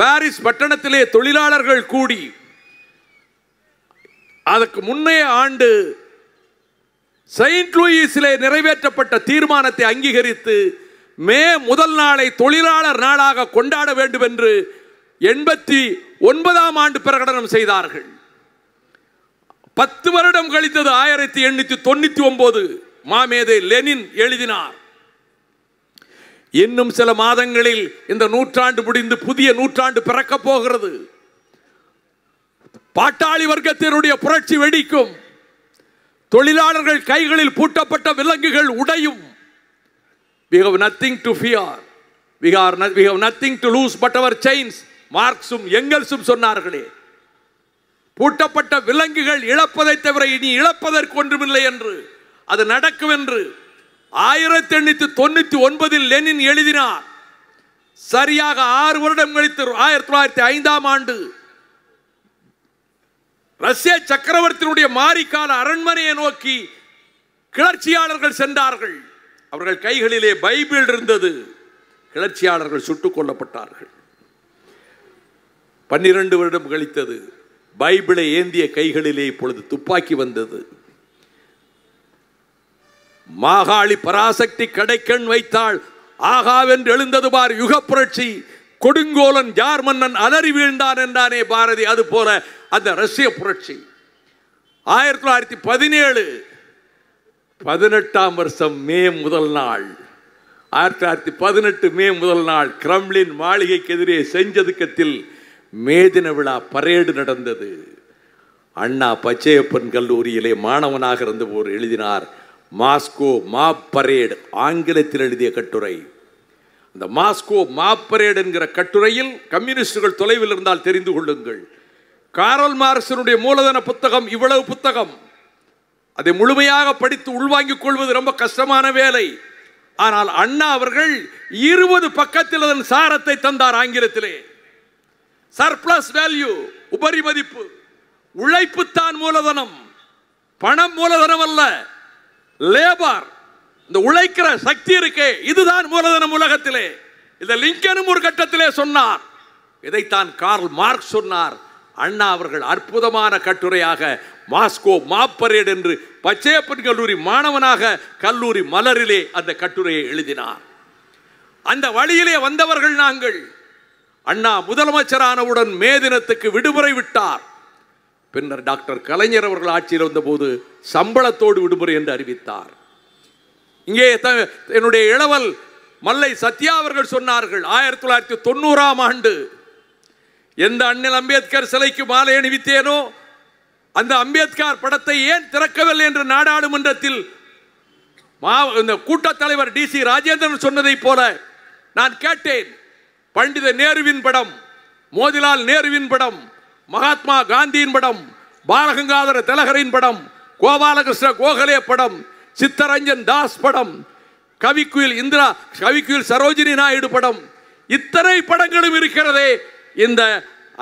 பாரிஸ் பட்டணத்திலே தொழிலாளர்கள் கூடி அதற்கு முன்னைய ஆண்டு செயின்ட் லூயிஸிலே நிறைவேற்றப்பட்ட தீர்மானத்தை அங்கீகரித்து மே முதல் நாளை தொழிலாளர் நாளாக கொண்டாட வேண்டும் என்று எண்பத்தி ஒன்பதாம் ஆண்டு பிரகடனம் செய்தார்கள் பத்து வருடம் கழித்தது ஆயிரத்தி எண்ணூற்றி தொண்ணூற்றி ஒன்பது மாமேதை லெனின் எழுதினார் இன்னும் சில மாதங்களில் இந்த நூற்றாண்டு முடிந்து புதிய நூற்றாண்டு பிறக்கப் போகிறது பாட்டாளி வர்க்கத்தினுடைய புரட்சி வெடிக்கும் தொழிலாளர்கள் கைகளில் பூட்டப்பட்ட விலங்குகள் உடையும் we have nothing to fear we are not, we have nothing to மார்க்ஸும் எங்கல்ஸும் சொன்னார்களே பூட்டப்பட்ட விலங்குகள் இழப்பதை தவிர இனி இழப்பதற்கு ஒன்றுமில்லை என்று அது நடக்கும் என்று ஆயிரத்தி எண்ணூத்தி தொண்ணூத்தி ஒன்பதில் லெனின் எழுதினார் சரியாக ஆறு வருடம் கழித்து ஆயிரத்தி தொள்ளாயிரத்தி ஐந்தாம் ஆண்டு ரஷ்ய சக்கரவர்த்தியினுடைய மாரிக்கால அரண்மனையை நோக்கி கிளர்ச்சியாளர்கள் சென்றார்கள் அவர்கள் கைகளிலே பைபிள் இருந்தது கிளர்ச்சியாளர்கள் சுட்டுக் கொல்லப்பட்டார்கள் பன்னிரண்டு வருடம் கழித்தது பைபிளை ஏந்திய கைகளிலே இப்பொழுது துப்பாக்கி வந்தது மாகாளி பராசக்தி கடைக்கண் வைத்தாள் ஆகாவென்று எழுந்தது பார் யுக புரட்சி கொடுங்கோலன் ஜார் மன்னன் அலறி வீழ்ந்தான் என்றானே பாரதி அது போல அந்த ரஷ்ய புரட்சி ஆயிரத்தி தொள்ளாயிரத்தி பதினேழு பதினெட்டாம் வருஷம் மே முதல் நாள் ஆயிரத்தி தொள்ளாயிரத்தி பதினெட்டு மே முதல் நாள் கிரம்லின் மாளிகைக்கு எதிரே செஞ்சதுக்கத்தில் மேதின விழா பரேடு நடந்தது அண்ணா பச்சையப்பன் கல்லூரியிலே மாணவனாக இருந்தபோது எழுதினார் மாஸ்கோ மா பரேடு ஆங்கிலத்தில் எழுதிய கட்டுரை அந்த மாஸ்கோ மா பரேடு என்கிற கட்டுரையில் கம்யூனிஸ்டுகள் தொலைவில் இருந்தால் தெரிந்து கொள்ளுங்கள் காரல் மார்க்சனுடைய மூலதன புத்தகம் இவ்வளவு புத்தகம் அதை முழுமையாக படித்து உள்வாங்கிக் கொள்வது ரொம்ப கஷ்டமான வேலை ஆனால் அண்ணா அவர்கள் இருபது பக்கத்தில் அதன் சாரத்தை தந்தார் ஆங்கிலத்திலே சர்பிளஸ் வேல்யூ உபரி மதிப்பு உழைப்புத்தான் மூலதனம் பணம் மூலதனம் அல்ல லேபர் இந்த உழைக்கிற சக்தி இருக்கே இதுதான் மூலதனம் உலகத்திலே இந்த லிங்கனும் ஒரு கட்டத்திலே சொன்னார் இதைத்தான் கார்ல் மார்க் சொன்னார் அண்ணா அவர்கள் அற்புதமான கட்டுரையாக மாஸ்கோ மாப்பரேடு என்று பச்சையப்பன் கல்லூரி மாணவனாக கல்லூரி மலரிலே அந்த கட்டுரையை எழுதினார் அந்த வழியிலே வந்தவர்கள் நாங்கள் அண்ணா முதலமைச்சரானவுடன் மே தினத்துக்கு விடுமுறை விட்டார் பின்னர் டாக்டர் கலைஞர் அவர்கள் ஆட்சியில் வந்தபோது சம்பளத்தோடு விடுமுறை என்று அறிவித்தார் இங்கே என்னுடைய இளவல் மல்லை சத்யா அவர்கள் சொன்னார்கள் ஆயிரத்தி தொள்ளாயிரத்தி தொண்ணூறாம் ஆண்டு எந்த அண்ணல் அம்பேத்கர் சிலைக்கு மாலை அணிவித்தேனோ அந்த அம்பேத்கர் படத்தை ஏன் திறக்கவில்லை என்று நாடாளுமன்றத்தில் இந்த கூட்டத் தலைவர் டி சி ராஜேந்திரன் சொன்னதைப் போல நான் கேட்டேன் பண்டித நேருவின் படம் மோதிலால் நேருவின் படம் மகாத்மா காந்தியின் படம் பாலகங்காதர திலகரின் படம் கோபாலகிருஷ்ண கோகலே படம் சித்தரஞ்சன் தாஸ் படம் கவிக்குயில் இந்திரா கவிக்குயில் சரோஜினி நாயுடு படம் இத்தனை படங்களும் இருக்கிறதே இந்த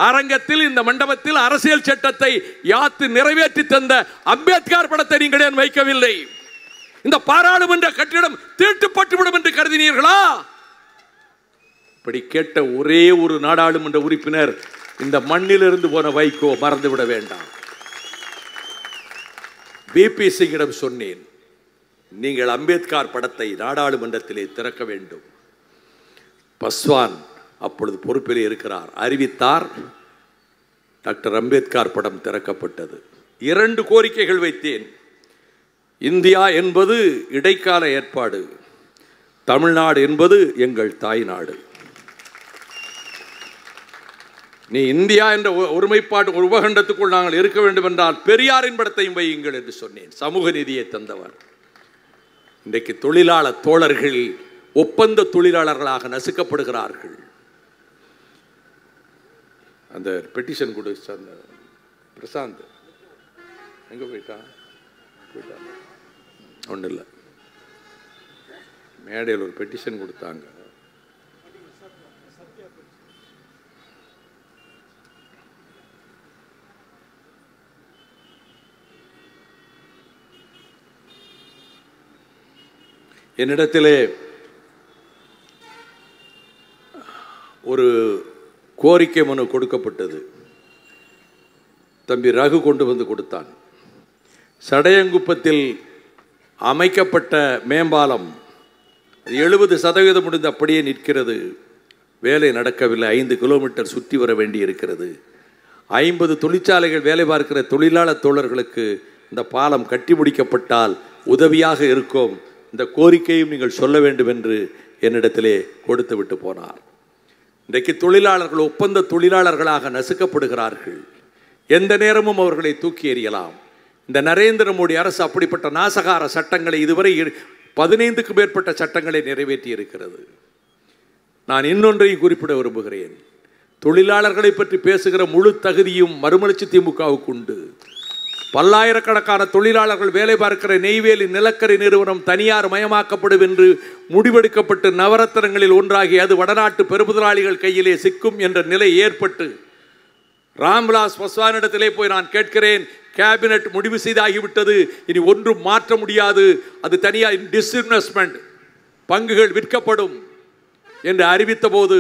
அரங்கத்தில் இந்த மண்டபத்தில் அரசியல் சட்டத்தை யாத்து நிறைவேற்றி தந்த அம்பேத்கர் படத்தை நீங்கள் ஏன் வைக்கவில்லை இந்த பாராளுமன்ற கட்டிடம் தீட்டுப்பட்டுவிடும் என்று கருதினீர்களா இப்படி கேட்ட ஒரே ஒரு நாடாளுமன்ற உறுப்பினர் இந்த மண்ணிலிருந்து போன வைகோ மறந்துவிட வேண்டாம் பிபி சிங்கிடம் சொன்னேன் நீங்கள் அம்பேத்கர் படத்தை நாடாளுமன்றத்திலே திறக்க வேண்டும் பஸ்வான் அப்பொழுது பொறுப்பிலே இருக்கிறார் அறிவித்தார் டாக்டர் அம்பேத்கர் படம் திறக்கப்பட்டது இரண்டு கோரிக்கைகள் வைத்தேன் இந்தியா என்பது இடைக்கால ஏற்பாடு தமிழ்நாடு என்பது எங்கள் தாய்நாடு நீ இந்தியா என்ற ஒருமைப்பாட்டு உபகண்டத்துக்குள் நாங்கள் இருக்க வேண்டும் என்றால் பெரியாரின் படத்தையும் வையுங்கள் என்று சொன்னேன் சமூக நீதியை தந்தவர் இன்றைக்கு தொழிலாள தோழர்கள் ஒப்பந்த தொழிலாளர்களாக நசுக்கப்படுகிறார்கள் அந்த பெட்டிஷன் கொடு அந்த பிரசாந்த் எங்கே போயிட்டான் போயிட்டான் ஒன்றும் இல்லை மேடையில் ஒரு பெட்டிஷன் கொடுத்தாங்க என்னிடத்திலே ஒரு கோரிக்கை மனு கொடுக்கப்பட்டது தம்பி ரகு கொண்டு வந்து கொடுத்தான் சடையங்குப்பத்தில் அமைக்கப்பட்ட மேம்பாலம் எழுபது சதவீதம் முடிந்து அப்படியே நிற்கிறது வேலை நடக்கவில்லை ஐந்து கிலோமீட்டர் சுற்றி வர வேண்டி இருக்கிறது ஐம்பது தொழிற்சாலைகள் வேலை பார்க்கிற தொழிலாளர் தோழர்களுக்கு இந்த பாலம் கட்டி முடிக்கப்பட்டால் உதவியாக இருக்கும் இந்த கோரிக்கையும் நீங்கள் சொல்ல வேண்டும் என்று என்னிடத்திலே கொடுத்து விட்டு போனார் இன்றைக்கு தொழிலாளர்கள் ஒப்பந்த தொழிலாளர்களாக நசுக்கப்படுகிறார்கள் எந்த நேரமும் அவர்களை தூக்கி எறியலாம் இந்த நரேந்திர மோடி அரசு அப்படிப்பட்ட நாசகார சட்டங்களை இதுவரை பதினைந்துக்கு மேற்பட்ட சட்டங்களை நிறைவேற்றி இருக்கிறது நான் இன்னொன்றையும் குறிப்பிட விரும்புகிறேன் தொழிலாளர்களை பற்றி பேசுகிற முழு தகுதியும் மறுமலர்ச்சி திமுகவுக்கு உண்டு பல்லாயிரக்கணக்கான தொழிலாளர்கள் வேலை பார்க்கிற நெய்வேலி நிலக்கரி நிறுவனம் தனியார் மயமாக்கப்படும் என்று முடிவெடுக்கப்பட்டு நவரத்தனங்களில் ஒன்றாகி அது வடநாட்டு பெருமுதலாளிகள் கையிலே சிக்கும் என்ற நிலை ஏற்பட்டு ராம்விலாஸ் பஸ்வானிடத்திலே போய் நான் கேட்கிறேன் கேபினட் முடிவு செய்தாகிவிட்டது இனி ஒன்றும் மாற்ற முடியாது அது தனியாக டிஸ்இன்வெஸ்ட்மெண்ட் பங்குகள் விற்கப்படும் என்று அறிவித்தபோது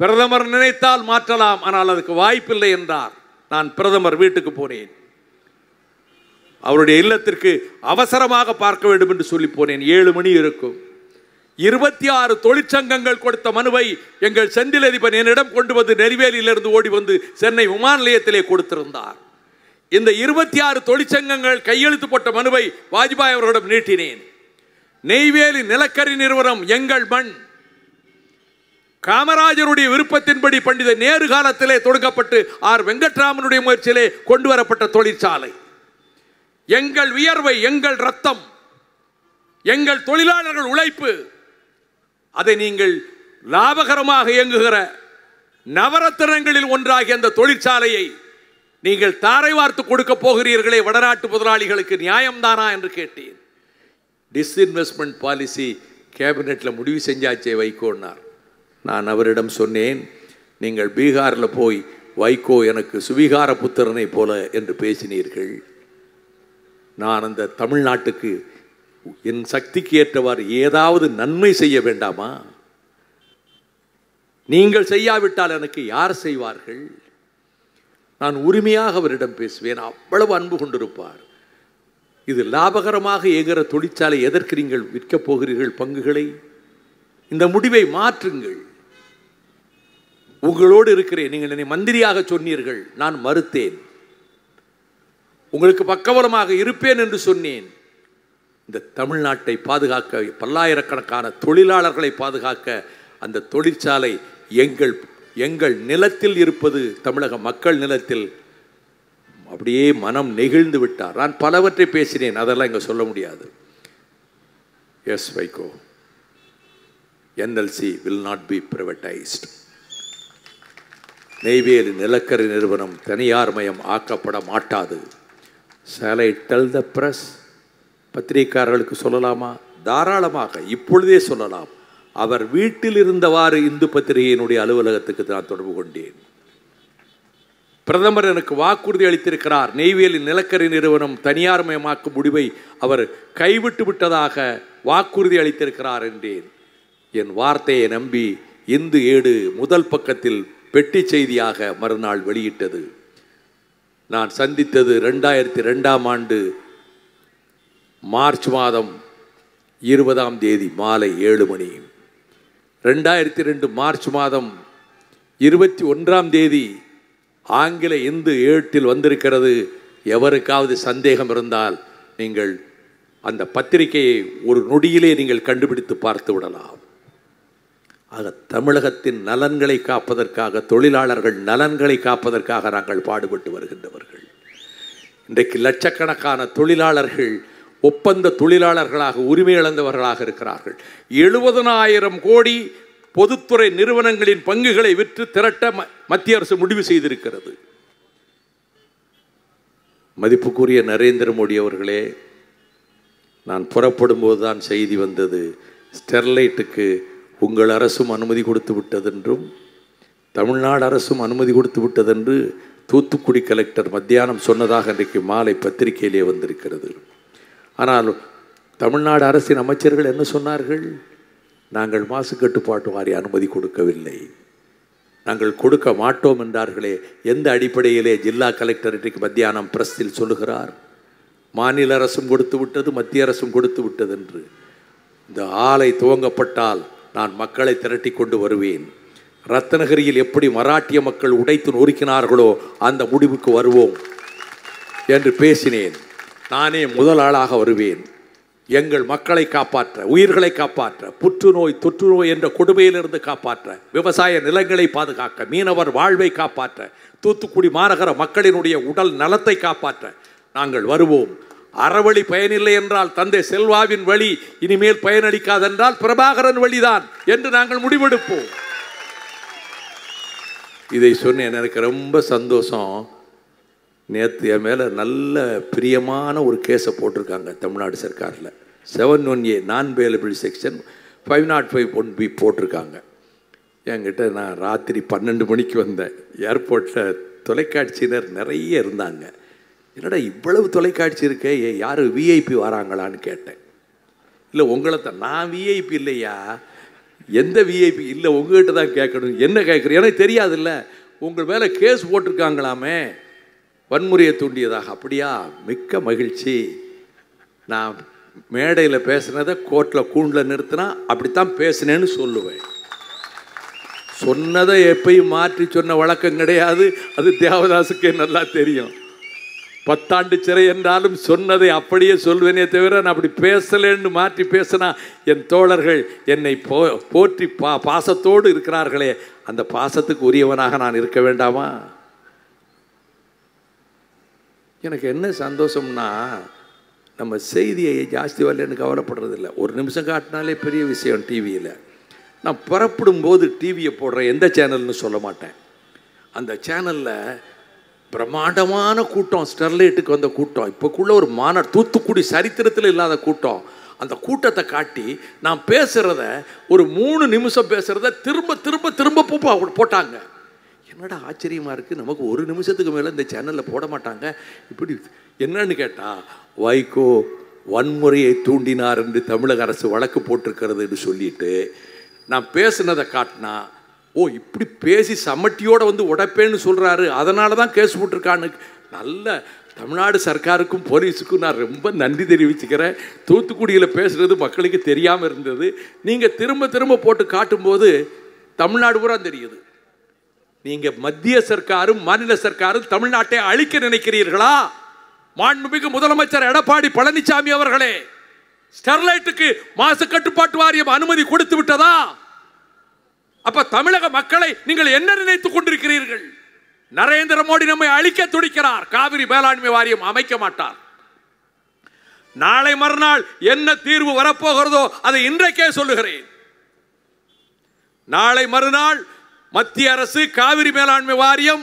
பிரதமர் நினைத்தால் மாற்றலாம் ஆனால் அதுக்கு வாய்ப்பில்லை என்றார் நான் பிரதமர் வீட்டுக்கு போனேன் அவருடைய இல்லத்திற்கு அவசரமாக பார்க்க வேண்டும் என்று சொல்லி போனேன் ஏழு மணி இருக்கும் இருபத்தி ஆறு தொழிற்சங்கங்கள் கொடுத்த மனுவை எங்கள் செந்தில் அதிபர் என்னிடம் கொண்டு வந்து நெறிவேலியிலிருந்து ஓடி வந்து சென்னை விமான நிலையத்திலே கொடுத்திருந்தார் இந்த இருபத்தி ஆறு தொழிற்சங்கங்கள் கையெழுத்து போட்ட மனுவை வாஜ்பாய் அவர்களிடம் நீட்டினேன் நெய்வேலி நிலக்கரி நிறுவனம் எங்கள் மண் காமராஜருடைய விருப்பத்தின்படி பண்டித நேரு காலத்திலே தொடங்கப்பட்டு ஆர் வெங்கட்ராமனுடைய முயற்சியிலே கொண்டு வரப்பட்ட தொழிற்சாலை எங்கள் உயர்வை எங்கள் ரத்தம் எங்கள் தொழிலாளர்கள் உழைப்பு அதை நீங்கள் லாபகரமாக இயங்குகிற நவரத்தினங்களில் ஒன்றாகிய அந்த தொழிற்சாலையை நீங்கள் தாரை வார்த்து கொடுக்க போகிறீர்களே வடநாட்டு முதலாளிகளுக்கு நியாயம்தானா என்று கேட்டேன் டிஸ்இன்வெஸ்ட்மெண்ட் பாலிசி கேபினெட்டில் முடிவு செஞ்சாச்சே வைகோன்னார் நான் அவரிடம் சொன்னேன் நீங்கள் பீகாரில் போய் வைகோ எனக்கு சுவிகார புத்திரனை போல என்று பேசினீர்கள் நான் அந்த தமிழ்நாட்டுக்கு என் சக்திக்கு ஏற்றவாறு ஏதாவது நன்மை செய்ய வேண்டாமா நீங்கள் செய்யாவிட்டால் எனக்கு யார் செய்வார்கள் நான் உரிமையாக அவரிடம் பேசுவேன் அவ்வளவு அன்பு கொண்டிருப்பார் இது லாபகரமாக ஏகிற தொழிற்சாலை எதற்கு நீங்கள் விற்கப் போகிறீர்கள் பங்குகளை இந்த முடிவை மாற்றுங்கள் உங்களோடு இருக்கிறேன் நீங்கள் என்னை மந்திரியாக சொன்னீர்கள் நான் மறுத்தேன் உங்களுக்கு பக்கவரமாக இருப்பேன் என்று சொன்னேன் இந்த தமிழ்நாட்டை பாதுகாக்க பல்லாயிரக்கணக்கான தொழிலாளர்களை பாதுகாக்க அந்த தொழிற்சாலை எங்கள் எங்கள் நிலத்தில் இருப்பது தமிழக மக்கள் நிலத்தில் அப்படியே மனம் நெகிழ்ந்து விட்டார் நான் பலவற்றை பேசினேன் அதெல்லாம் இங்கே சொல்ல முடியாது yes Vaiko NLC will not be privatised Neyveli நிலக்கரி நிறுவனம் தனியார் மயம் ஆக்கப்பட மாட்டாது சேலை டல் த ப்ரெஸ் press? சொல்லலாமா தாராளமாக இப்பொழுதே சொல்லலாம் அவர் வீட்டில் இருந்தவாறு இந்து பத்திரிகையினுடைய அலுவலகத்துக்கு நான் தொடர்பு கொண்டேன் பிரதமர் எனக்கு வாக்குறுதி அளித்திருக்கிறார் நெய்வேலி நிலக்கரி நிறுவனம் தனியார் மயமாக்கும் முடிவை அவர் கைவிட்டு விட்டதாக வாக்குறுதி அளித்திருக்கிறார் என்றேன் என் வார்த்தையை நம்பி இந்து ஏடு முதல் பக்கத்தில் பெட்டி செய்தியாக மறுநாள் வெளியிட்டது நான் சந்தித்தது ரெண்டாயிரத்தி ரெண்டாம் ஆண்டு மார்ச் மாதம் இருபதாம் தேதி மாலை ஏழு மணி ரெண்டாயிரத்தி ரெண்டு மார்ச் மாதம் இருபத்தி ஒன்றாம் தேதி ஆங்கில இந்து ஏட்டில் வந்திருக்கிறது எவருக்காவது சந்தேகம் இருந்தால் நீங்கள் அந்த பத்திரிகையை ஒரு நொடியிலே நீங்கள் கண்டுபிடித்து பார்த்து விடலாம் ஆக தமிழகத்தின் நலன்களை காப்பதற்காக தொழிலாளர்கள் நலன்களை காப்பதற்காக நாங்கள் பாடுபட்டு வருகின்றவர்கள் இன்றைக்கு லட்சக்கணக்கான தொழிலாளர்கள் ஒப்பந்த தொழிலாளர்களாக உரிமை இழந்தவர்களாக இருக்கிறார்கள் எழுபதனாயிரம் கோடி பொதுத்துறை நிறுவனங்களின் பங்குகளை விற்று திரட்ட மத்திய அரசு முடிவு செய்திருக்கிறது மதிப்புக்குரிய நரேந்திர மோடி அவர்களே நான் புறப்படும் போதுதான் செய்தி வந்தது ஸ்டெர்லைட்டுக்கு உங்கள் அரசும் அனுமதி கொடுத்து விட்டதென்றும் தமிழ்நாடு அரசும் அனுமதி கொடுத்து விட்டதென்று தூத்துக்குடி கலெக்டர் மத்தியானம் சொன்னதாக இன்றைக்கு மாலை பத்திரிகையிலே வந்திருக்கிறது ஆனால் தமிழ்நாடு அரசின் அமைச்சர்கள் என்ன சொன்னார்கள் நாங்கள் மாசு கட்டுப்பாட்டு வாரிய அனுமதி கொடுக்கவில்லை நாங்கள் கொடுக்க மாட்டோம் என்றார்களே எந்த அடிப்படையிலே ஜில்லா கலெக்டர் இன்றைக்கு மத்தியானம் பிரஸ்தில் சொல்லுகிறார் மாநில அரசும் கொடுத்து விட்டது மத்திய அரசும் கொடுத்து விட்டது என்று இந்த ஆலை துவங்கப்பட்டால் நான் மக்களை திரட்டி கொண்டு வருவேன் ரத்தனகிரியில் எப்படி மராட்டிய மக்கள் உடைத்து நொறுக்கினார்களோ அந்த முடிவுக்கு வருவோம் என்று பேசினேன் நானே முதல் ஆளாக வருவேன் எங்கள் மக்களை காப்பாற்ற உயிர்களை காப்பாற்ற புற்றுநோய் தொற்றுநோய் என்ற கொடுமையிலிருந்து காப்பாற்ற விவசாய நிலங்களை பாதுகாக்க மீனவர் வாழ்வை காப்பாற்ற தூத்துக்குடி மாநகர மக்களினுடைய உடல் நலத்தை காப்பாற்ற நாங்கள் வருவோம் அறவழி பயனில்லை என்றால் தந்தை செல்வாவின் வழி இனிமேல் பயனளிக்காதென்றால் பிரபாகரன் வழிதான் என்று நாங்கள் முடிவெடுப்போம் இதை சொன்னேன் எனக்கு ரொம்ப சந்தோஷம் நேற்று என் மேலே நல்ல பிரியமான ஒரு கேஸை போட்டிருக்காங்க தமிழ்நாடு சர்க்காரில் seven one A non bailable section five nought five one B போட்டிருக்காங்க என்கிட்ட நான் ராத்திரி பன்னெண்டு மணிக்கு வந்தேன் ஏர்போர்ட்டில் தொலைக்காட்சியினர் நிறைய இருந்தாங்க என்னடா இவ்வளவு தொலைக்காட்சி இருக்கே யார் விஐபி வராங்களான்னு கேட்டேன் இல்லை உங்களை தான் நான் விஐபி இல்லையா எந்த விஐபி இல்லை உங்ககிட்ட தான் கேட்கணும் என்ன கேட்குறேன் எனக்கு தெரியாதுல்ல உங்கள் மேலே கேஸ் போட்டிருக்காங்களாமே வன்முறையை தூண்டியதாக அப்படியா மிக்க மகிழ்ச்சி நான் மேடையில் பேசுனதை கோர்ட்டில் கூண்டில் நிறுத்தினா அப்படித்தான் பேசினேன்னு சொல்லுவேன் சொன்னதை எப்பயும் மாற்றி சொன்ன வழக்கம் கிடையாது அது தேவதாசுக்கே நல்லா தெரியும் பத்தாண்டு சிறை என்றாலும் சொன்னதை அப்படியே சொல்வேனே தவிர நான் அப்படி பேசலேன்னு மாற்றி பேசினா என் தோழர்கள் என்னை போ போற்றி பா பாசத்தோடு இருக்கிறார்களே அந்த பாசத்துக்கு உரியவனாக நான் இருக்க வேண்டாமா எனக்கு என்ன சந்தோஷம்னா நம்ம செய்தியை ஜாஸ்தி வரலன்னு கவலைப்படுறதில்ல ஒரு நிமிஷம் காட்டினாலே பெரிய விஷயம் டிவியில் நான் புறப்படும் போது டிவியை போடுறேன் எந்த சேனல்னு சொல்ல மாட்டேன் அந்த சேனலில் பிரம்மாண்டமான கூட்டம் ஸ்டெர்லைட்டுக்கு வந்த கூட்டம் இப்போக்குள்ள ஒரு மாநாடு தூத்துக்குடி சரித்திரத்தில் இல்லாத கூட்டம் அந்த கூட்டத்தை காட்டி நான் பேசுகிறத ஒரு மூணு நிமிஷம் பேசுகிறத திரும்ப திரும்ப திரும்ப போட்டாங்க என்னடா ஆச்சரியமாக இருக்குது நமக்கு ஒரு நிமிஷத்துக்கு மேலே இந்த சேனலில் போட மாட்டாங்க இப்படி என்னன்னு கேட்டால் வைகோ வன்முறையை தூண்டினார் என்று தமிழக அரசு வழக்கு போட்டிருக்கிறதுன்னு சொல்லிட்டு நான் பேசுனதை காட்டினா ஓ இப்படி பேசி சமட்டியோடு வந்து உடைப்பேன்னு சொல்கிறாரு அதனால தான் கேஸ் போட்டிருக்கான்னு நல்ல தமிழ்நாடு சர்க்காருக்கும் போலீஸுக்கும் நான் ரொம்ப நன்றி தெரிவிச்சுக்கிறேன் தூத்துக்குடியில் பேசுகிறது மக்களுக்கு தெரியாமல் இருந்தது நீங்கள் திரும்ப திரும்ப போட்டு காட்டும்போது தமிழ்நாடு பூரா தெரியுது நீங்கள் மத்திய சர்க்காரும் மாநில சர்க்காரும் தமிழ்நாட்டை அழிக்க நினைக்கிறீர்களா மாண்புமிகு முதலமைச்சர் எடப்பாடி பழனிசாமி அவர்களே ஸ்டெர்லைட்டுக்கு மாசு கட்டுப்பாட்டு வாரியம் அனுமதி கொடுத்து விட்டதா அப்ப தமிழக மக்களை நீங்கள் என்ன நினைத்துக் கொண்டிருக்கிறீர்கள் நரேந்திர மோடி நம்மை அழிக்க துடிக்கிறார் காவிரி மேலாண்மை வாரியம் அமைக்க மாட்டார் நாளை மறுநாள் என்ன தீர்வு வரப்போகிறதோ அதை இன்றைக்கே சொல்லுகிறேன் நாளை மறுநாள் மத்திய அரசு காவிரி மேலாண்மை வாரியம்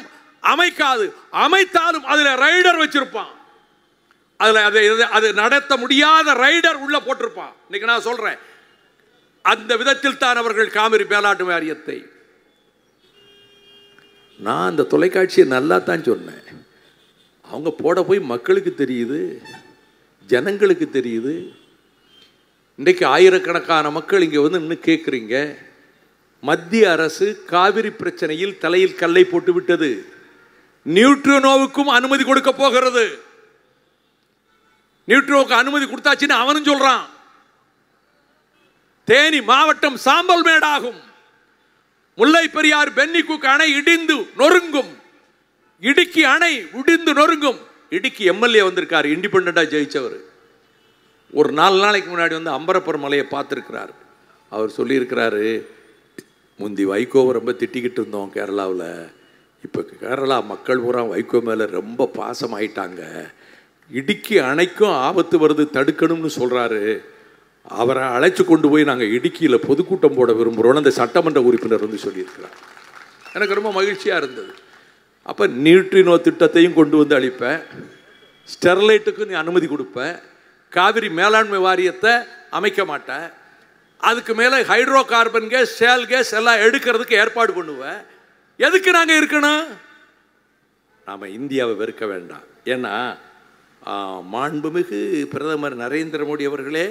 அமைக்காது அமைத்தாலும் அதில் ரைடர் வச்சிருப்பான் அதில் அதை அது நடத்த முடியாத ரைடர் உள்ள போட்டிருப்பான் இன்னைக்கு நான் சொல்றேன் அந்த விதத்தில் தான் அவர்கள் காவிரி மேலாண்மை வாரியத்தை நான் அந்த தொலைக்காட்சியை நல்லா தான் சொன்னேன் அவங்க போட போய் மக்களுக்கு தெரியுது ஜனங்களுக்கு தெரியுது இன்றைக்கு ஆயிரக்கணக்கான மக்கள் இங்கே வந்து இன்னும் கேட்குறீங்க மத்திய அரசு காவிரி பிரச்சனையில் தலையில் கல்லை போட்டு விட்டது நியூட்ரோனோவுக்கும் அனுமதி கொடுக்க போகிறது நியூட்ரோவுக்கு அனுமதி கொடுத்தாச்சுன்னு அவனும் சொல்கிறான் தேனி மாவட்டம் சாம்பல் மேடாகும் முல்லை பெரியார் குக் அணை இடிந்து நொறுங்கும் இடுக்கி அணை உடிந்து நொறுங்கும் இடுக்கி எம்எல்ஏ வந்திருக்கார் இண்டிபெண்டாக ஜெயிச்சவர் ஒரு நாலு நாளைக்கு முன்னாடி வந்து அம்பரப்பர் மலையை பார்த்துருக்கிறார் அவர் சொல்லியிருக்கிறாரு முந்தி வைகோவை ரொம்ப திட்டிக்கிட்டு இருந்தோம் கேரளாவில் இப்போ கேரளா மக்கள் பூரா வைகோ மேலே ரொம்ப பாசமாயிட்டாங்க இடுக்கி அணைக்கும் ஆபத்து வருது தடுக்கணும்னு சொல்கிறாரு அவரை அழைச்சி கொண்டு போய் நாங்கள் இடுக்கியில் பொதுக்கூட்டம் போட விரும்புகிறோன்னு அந்த சட்டமன்ற உறுப்பினர் வந்து சொல்லியிருக்கிறார் எனக்கு ரொம்ப மகிழ்ச்சியாக இருந்தது அப்போ நியூட்ரினோ திட்டத்தையும் கொண்டு வந்து அளிப்பேன் ஸ்டெர்லைட்டுக்கு நீ அனுமதி கொடுப்பேன் காவிரி மேலாண்மை வாரியத்தை அமைக்க மாட்டேன் அதுக்கு மேலே hydrocarbon gas shale gas எல்லாம் எடுக்கிறதுக்கு ஏற்பாடு பண்ணுவேன் எதுக்கு நாங்கள் இருக்கணும் நாம் இந்தியாவை வெறுக்க வேண்டாம் ஏன்னா மாண்புமிகு பிரதமர் நரேந்திர மோடி அவர்களே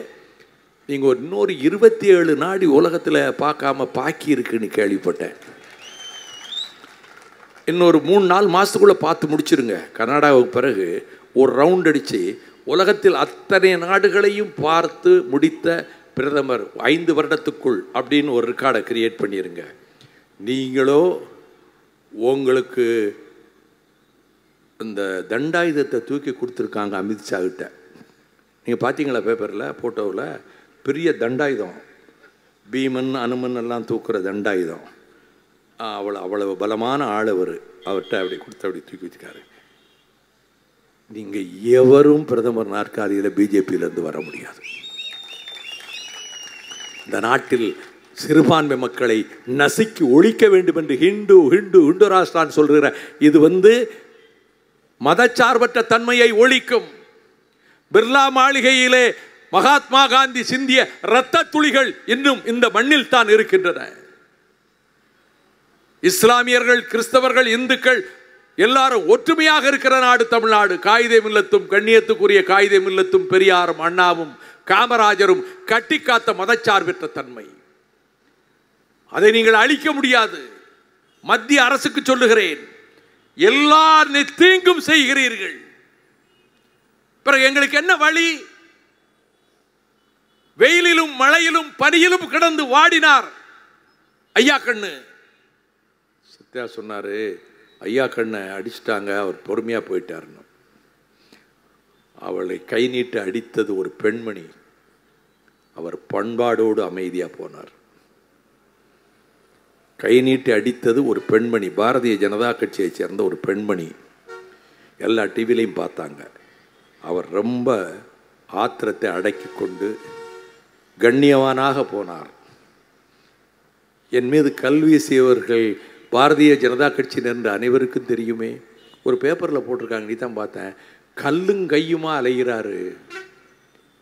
நீங்கள் ஒரு இன்னொரு இருபத்தி ஏழு நாடி உலகத்தில் பார்க்காம பாக்கி இருக்குன்னு கேள்விப்பட்டேன் இன்னொரு மூணு நாள் மாதத்துக்குள்ளே பார்த்து முடிச்சிருங்க கர்நாடகாவுக்கு பிறகு ஒரு ரவுண்ட் அடித்து உலகத்தில் அத்தனை நாடுகளையும் பார்த்து முடித்த பிரதமர் ஐந்து வருடத்துக்குள் அப்படின்னு ஒரு ரெக்கார்டை கிரியேட் பண்ணிடுங்க நீங்களோ உங்களுக்கு இந்த தண்டாயுதத்தை தூக்கி கொடுத்துருக்காங்க அமித்ஷா கிட்ட நீங்கள் பார்த்தீங்களா பேப்பரில் ஃபோட்டோவில் பெரிய தண்டாயுதம் பீமன் அனுமன் எல்லாம் தூக்குற தண்டாயுதம் அவ்வளோ அவ்வளவு பலமான ஆளவர் அவர்கிட்ட அப்படி கொடுத்து அப்படி தூக்கி வச்சுக்காரு நீங்கள் எவரும் பிரதமர் நாற்காலியில் பிஜேபியிலேருந்து வர முடியாது இந்த நாட்டில் சிறுபான்மை மக்களை நசுக்கி ஒழிக்க வேண்டும் என்று ஹிந்து ஹிந்து ஹிந்து ராஷ்டிரான் சொல்கிற இது வந்து மதச்சார்பற்ற தன்மையை ஒழிக்கும் பிர்லா மாளிகையிலே மகாத்மா காந்தி சிந்திய இரத்த துளிகள் இன்னும் இந்த மண்ணில் தான் இருக்கின்றன இஸ்லாமியர்கள் கிறிஸ்தவர்கள் இந்துக்கள் எல்லாரும் ஒற்றுமையாக இருக்கிற நாடு தமிழ்நாடு காயிதே மில்லத்தும் கண்ணியத்துக்குரிய காயிதே மில்லத்தும் பெரியாரும் அண்ணாவும் காமராஜரும் கட்டி காத்த மதச்சார்பற்ற தன்மை அதை நீங்கள் அழிக்க முடியாது மத்திய அரசுக்கு சொல்லுகிறேன் எல்லா தீங்கும் செய்கிறீர்கள் பிறகு எங்களுக்கு என்ன வழி வெயிலிலும் மழையிலும் பனியிலும் கிடந்து வாடினார் ஐயா கண்ணு சத்யா சொன்னார் ஐயா கண்ணை அடிச்சிட்டாங்க அவர் பொறுமையாக போயிட்டாருன்னு அவளை கை நீட்டு அடித்தது ஒரு பெண்மணி அவர் பண்பாடோடு அமைதியாக போனார் கை நீட்டி அடித்தது ஒரு பெண்மணி பாரதிய ஜனதா கட்சியை சேர்ந்த ஒரு பெண்மணி எல்லா டிவிலையும் பார்த்தாங்க அவர் ரொம்ப ஆத்திரத்தை அடக்கி கொண்டு கண்ணியவானாக போனார் என் மீது கல்வீசியவர்கள் பாரதிய ஜனதா கட்சி நின்ற அனைவருக்கும் தெரியுமே ஒரு பேப்பரில் போட்டிருக்காங்க நீ தான் பார்த்தேன் கல்லும் கையுமா அலைகிறாரு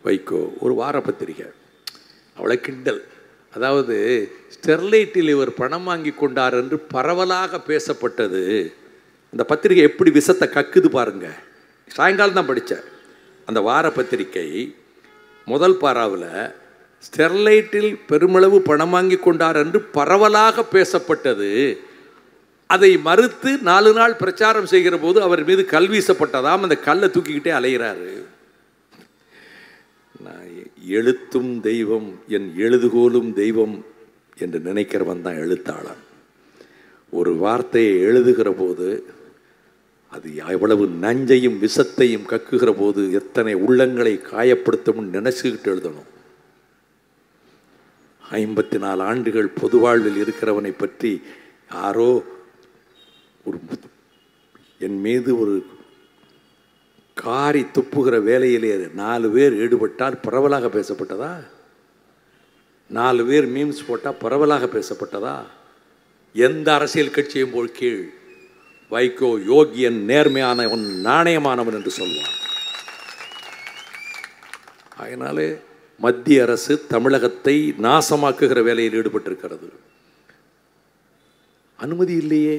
வைகோ ஒரு வார பத்திரிகை அவ்வளோ கிண்டல் அதாவது ஸ்டெர்லைட்டில் இவர் பணம் வாங்கி கொண்டார் என்று பரவலாக பேசப்பட்டது அந்த பத்திரிகை எப்படி விஷத்தை கக்குது பாருங்க சாயங்காலம் தான் படித்தேன் அந்த வார பத்திரிகை முதல் பாராவில் ஸ்டெர்லைட்டில் பெருமளவு பணம் வாங்கி கொண்டார் என்று பரவலாக பேசப்பட்டது அதை மறுத்து நாலு நாள் பிரச்சாரம் செய்கிற போது அவர் மீது கல் வீசப்பட்டதாம் அந்த கல்லை தூக்கிக்கிட்டே அலைகிறாரு நான் எழுத்தும் தெய்வம் என் எழுதுகோலும் தெய்வம் என்று நினைக்கிறவன் தான் எழுத்தாளன் ஒரு வார்த்தையை எழுதுகிற போது அது எவ்வளவு நஞ்சையும் விஷத்தையும் கக்குகிற போது எத்தனை உள்ளங்களை காயப்படுத்தும்னு நினச்சிக்கிட்டு எழுதணும் ஐம்பத்தி நாலு ஆண்டுகள் பொது வாழ்வில் இருக்கிறவனை பற்றி யாரோ ஒரு என் மீது ஒரு காரி துப்புகிற வேலையிலே நாலு பேர் ஈடுபட்டால் பரவலாக பேசப்பட்டதா நாலு பேர் மீம்ஸ் போட்டால் பரவலாக பேசப்பட்டதா எந்த அரசியல் கட்சியும் போல் கீழ் வைகோ யோகியன் நேர்மையானவன் நாணயமானவன் என்று சொல்வான் அதனாலே மத்திய அரசு தமிழகத்தை நாசமாக்குகிற வேலையில் ஈடுபட்டிருக்கிறது அனுமதி இல்லையே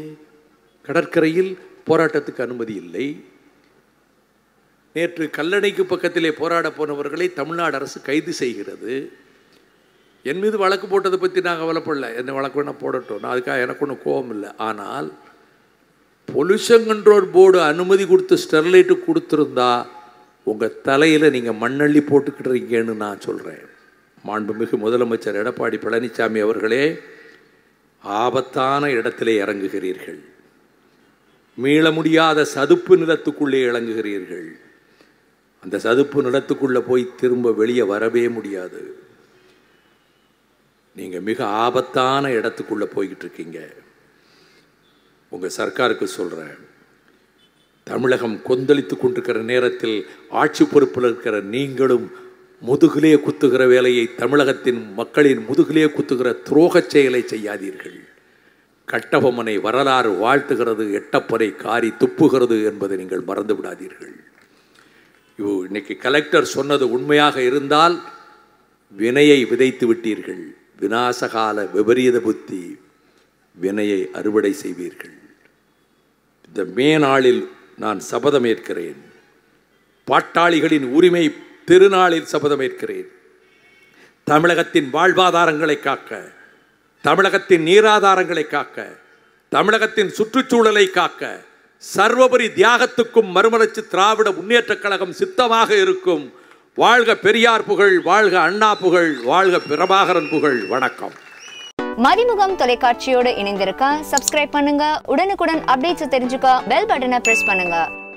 கடற்கரையில் போராட்டத்துக்கு அனுமதி இல்லை நேற்று கல்லணைக்கு பக்கத்திலே போராட போனவர்களை தமிழ்நாடு அரசு கைது செய்கிறது என் மீது வழக்கு போட்டதை பற்றி நான் கவலைப்படல என்ன வழக்கு வேணால் போடட்டும் நான் அதுக்காக எனக்கு ஒன்றும் கோபம் இல்லை ஆனால் பொல்யூஷன் கண்ட்ரோல் போர்டு அனுமதி கொடுத்து ஸ்டெர்லைட்டு கொடுத்துருந்தா உங்கள் தலையில் நீங்கள் மண்ணள்ளி இருக்கீங்கன்னு நான் சொல்கிறேன் மாண்புமிகு முதலமைச்சர் எடப்பாடி பழனிசாமி அவர்களே ஆபத்தான இடத்திலே இறங்குகிறீர்கள் மீள முடியாத சதுப்பு நிலத்துக்குள்ளே இறங்குகிறீர்கள் அந்த சதுப்பு நிலத்துக்குள்ளே போய் திரும்ப வெளியே வரவே முடியாது நீங்கள் மிக ஆபத்தான இடத்துக்குள்ளே போய்கிட்டு இருக்கீங்க உங்கள் சர்க்காருக்கு சொல்கிறேன் தமிழகம் கொந்தளித்து கொண்டிருக்கிற நேரத்தில் ஆட்சி பொறுப்பில் இருக்கிற நீங்களும் முதுகிலே குத்துகிற வேலையை தமிழகத்தின் மக்களின் முதுகிலே குத்துகிற துரோகச் செயலை செய்யாதீர்கள் கட்டபொம்மனை வரலாறு வாழ்த்துகிறது எட்டப்பறை காரி துப்புகிறது என்பதை நீங்கள் மறந்து விடாதீர்கள் இவ் இன்னைக்கு கலெக்டர் சொன்னது உண்மையாக இருந்தால் வினையை விதைத்து விட்டீர்கள் வினாசகால விபரீத புத்தி வினையை அறுவடை செய்வீர்கள் இந்த மே நாளில் நான் சபதம் ஏற்கிறேன் பாட்டாளிகளின் உரிமை திருநாளில் சபதம் ஏற்கிறேன் தமிழகத்தின் வாழ்வாதாரங்களை காக்க தமிழகத்தின் நீராதாரங்களை காக்க தமிழகத்தின் சுற்றுச்சூழலை காக்க சர்வபரி தியாகத்துக்கும் மறுமலர்ச்சி திராவிட முன்னேற்றக் கழகம் சித்தமாக இருக்கும் வாழ்க பெரியார் புகழ் வாழ்க அண்ணா புகழ் வாழ்க பிரபாகரன் புகழ் வணக்கம் மதிமுகம் தொலைக்காட்சியோடு இணைந்திருக்க சப்ஸ்கிரைப் பண்ணுங்க உடனுக்குடன் அப்டேட்ஸ் தெரிஞ்சுக்க பெல் பட்டனை பிரஸ் பண்ணுங்க